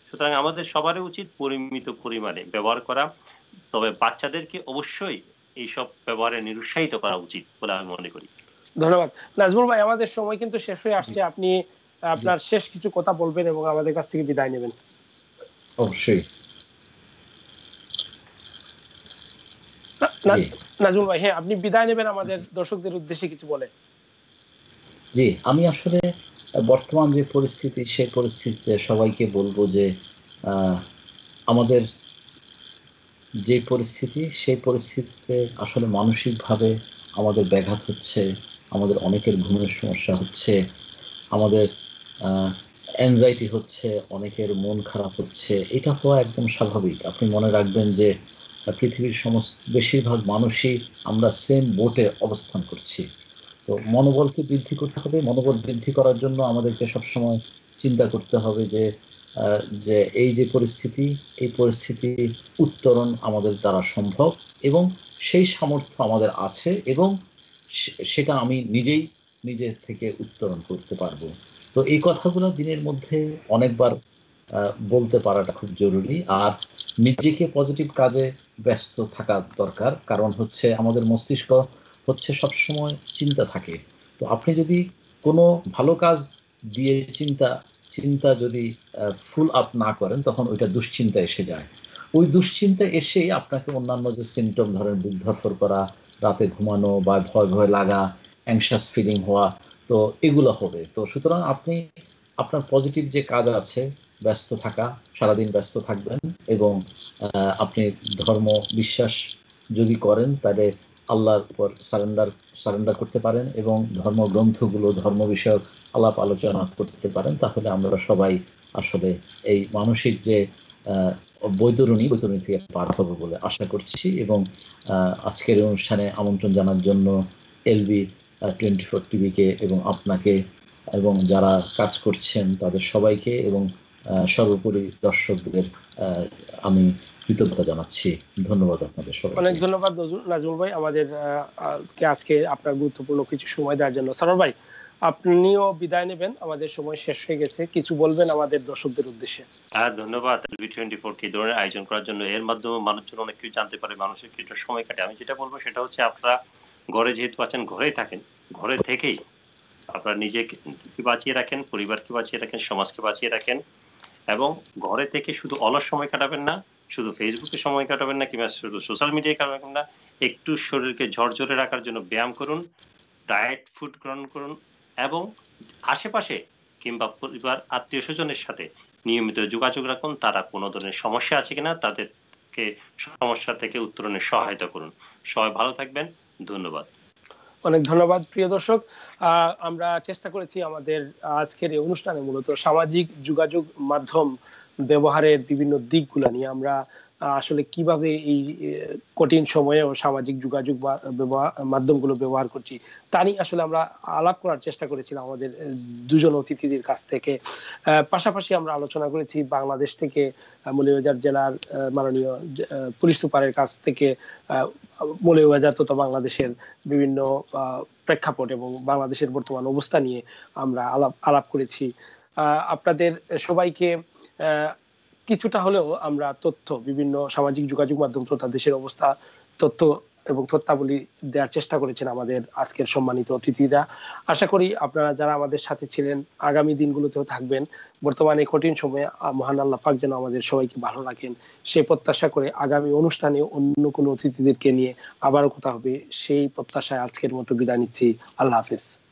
সুতরাং আমাদের সবারই উচিত পরিমিত পরিমাণে ব্যবহার করা তবে বাচ্চাদেরকে অবশ্যই এইসব ব্যবহারে নিরুৎসাহিত করা উচিত বলে আমি মনে করি
ধন্যবাদ নাজমুল ভাই আমাদের সময় কিন্তু শেষ হয়ে আসছে আপনি আপনার শেষ কিছু কথা বলবেন এবং আমাদের কাছ থেকে বিদায় নেবেন অবশ্যই নাজমুল ভাই হ্যাঁ আপনি বিদায় নেবেন আমাদের দর্শকদের উদ্দেশ্যে কিছু বলে
জি আমি আসলে বর্তমান যে পরিস্থিতি সেই পরিস্থিতিতে সবাইকে বলবো যে আমাদের যে পরিস্থিতি সেই পরিস্থিতিতে আসলে মানসিকভাবে আমাদের ব্যাঘাত হচ্ছে আমাদের অনেকের ঘুমের সমস্যা হচ্ছে আমাদের অ্যাংজাইটি হচ্ছে অনেকের মন খারাপ হচ্ছে এটা হওয়া একদম স্বাভাবিক আপনি মনে রাখবেন যে পৃথিবীর সমস্ত বেশিরভাগ মানুষই আমরা সেম বোটে অবস্থান করছি তো মনোবলকে বৃদ্ধি করতে হবে মনোবল বৃদ্ধি করার জন্য আমাদেরকে সবসময় চিন্তা করতে হবে যে যে এই যে পরিস্থিতি এই পরিস্থিতি উত্তরণ আমাদের দ্বারা সম্ভব এবং সেই সামর্থ্য আমাদের আছে এবং সেটা আমি নিজেই নিজের থেকে উত্তরণ করতে পারবো তো এই কথাগুলো দিনের মধ্যে অনেকবার বলতে পারাটা খুব জরুরি আর নিজেকে পজিটিভ কাজে ব্যস্ত থাকা দরকার কারণ হচ্ছে আমাদের মস্তিষ্ক হচ্ছে সবসময় চিন্তা থাকে তো আপনি যদি কোনো ভালো কাজ দিয়ে চিন্তা চিন্তা যদি ফুল আপ না করেন তখন ওইটা দুশ্চিন্তা এসে যায় ওই দুশ্চিন্তা এসেই আপনাকে অন্যান্য যে সিমটম ধরেন বুক ধরফর করা রাতে ঘুমানো বা ভয় ভয় লাগা অ্যাংশাস ফিলিং হওয়া তো এগুলো হবে তো সুতরাং আপনি আপনার পজিটিভ যে কাজ আছে ব্যস্ত থাকা সারাদিন ব্যস্ত থাকবেন এবং আপনি ধর্ম বিশ্বাস যদি করেন তাহলে আল্লাহর উপর সারেন্ডার সারেন্ডার করতে পারেন এবং ধর্মগ্রন্থগুলো ধর্ম বিষয়ক আলাপ আলোচনা করতে পারেন তাহলে আমরা সবাই আসলে এই মানসিক যে বৈতরণী বৈতরণী থেকে পার হবো বলে আশা করছি এবং আজকের অনুষ্ঠানে আমন্ত্রণ জানার জন্য এলবি টোয়েন্টি ফোর টিভিকে এবং আপনাকে এবং যারা কাজ করছেন তাদের সবাইকে এবং সর্বোপরি দর্শকদের আমি কৃতজ্ঞতা জানাচ্ছি ধন্যবাদ আপনাদের সবাই অনেক
ধন্যবাদ নাজমুল ভাই আমাদের আজকে আপনার গুরুত্বপূর্ণ কিছু সময় দেওয়ার জন্য সারোর ভাই আপনিও বিদায় নেবেন আমাদের সময় শেষ হয়ে গেছে কিছু বলবেন আমাদের দর্শকদের উদ্দেশ্যে
হ্যাঁ ধন্যবাদ বি টোয়েন্টি ফোর কি ধরনের আয়োজন করার জন্য এর মাধ্যমে মানুষজন অনেক কিছু জানতে পারে মানুষের কিছুটা সময় কাটে আমি যেটা বলবো সেটা হচ্ছে আপনারা ঘরে যেহেতু আছেন ঘরেই থাকেন ঘরে থেকেই আপনার নিজেকে বাঁচিয়ে রাখেন পরিবারকে বাঁচিয়ে রাখেন সমাজকে বাঁচিয়ে রাখেন এবং ঘরে থেকে শুধু অলস সময় কাটাবেন না শুধু ফেসবুকে সময় কাটাবেন না কিংবা শুধু সোশ্যাল মিডিয়ায় কাটাবেন না একটু শরীরকে ঝরঝরে রাখার জন্য ব্যায়াম করুন ডায়েট ফুড গ্রহণ করুন এবং আশেপাশে কিংবা পরিবার আত্মীয় স্বজনের সাথে নিয়মিত যোগাযোগ রাখুন তারা কোনো ধরনের সমস্যা আছে কিনা তাদেরকে সমস্যা থেকে উত্তরণে সহায়তা করুন সবাই ভালো থাকবেন ধন্যবাদ
অনেক ধন্যবাদ প্রিয় দর্শক আমরা চেষ্টা করেছি আমাদের আজকের এই অনুষ্ঠানে মূলত সামাজিক যোগাযোগ মাধ্যম ব্যবহারের বিভিন্ন দিকগুলো নিয়ে আমরা আসলে কিভাবে এই কঠিন সময়ে সামাজিক যোগাযোগ মাধ্যমগুলো ব্যবহার করছি তা নিয়ে আসলে আমরা আলাপ করার চেষ্টা করেছিলাম আমাদের দুজন অতিথিদের কাছ থেকে পাশাপাশি আমরা আলোচনা করেছি বাংলাদেশ থেকে মৌলভীবাজার জেলার মাননীয় পুলিশ সুপারের কাছ থেকে মৌলভীবাজার তথা বাংলাদেশের বিভিন্ন প্রেক্ষাপট এবং বাংলাদেশের বর্তমান অবস্থা নিয়ে আমরা আলাপ আলাপ করেছি আপনাদের সবাইকে কিছুটা হলেও আমরা তথ্য বিভিন্ন সামাজিক যোগাযোগ মাধ্যম তথা দেশের অবস্থা তথ্য এবং তথ্যাবলী দেওয়ার চেষ্টা করেছেন আমাদের আজকের সম্মানিত অতিথিরা আশা করি আপনারা যারা আমাদের সাথে ছিলেন আগামী দিনগুলোতেও থাকবেন বর্তমানে কঠিন সময়ে মহান আল্লাহ পাক যেন আমাদের সবাইকে ভালো রাখেন সেই প্রত্যাশা করে আগামী অনুষ্ঠানে অন্য কোনো অতিথিদেরকে নিয়ে আবারও কথা হবে সেই প্রত্যাশায় আজকের মতো বিদায় নিচ্ছি
আল্লাহ হাফিজ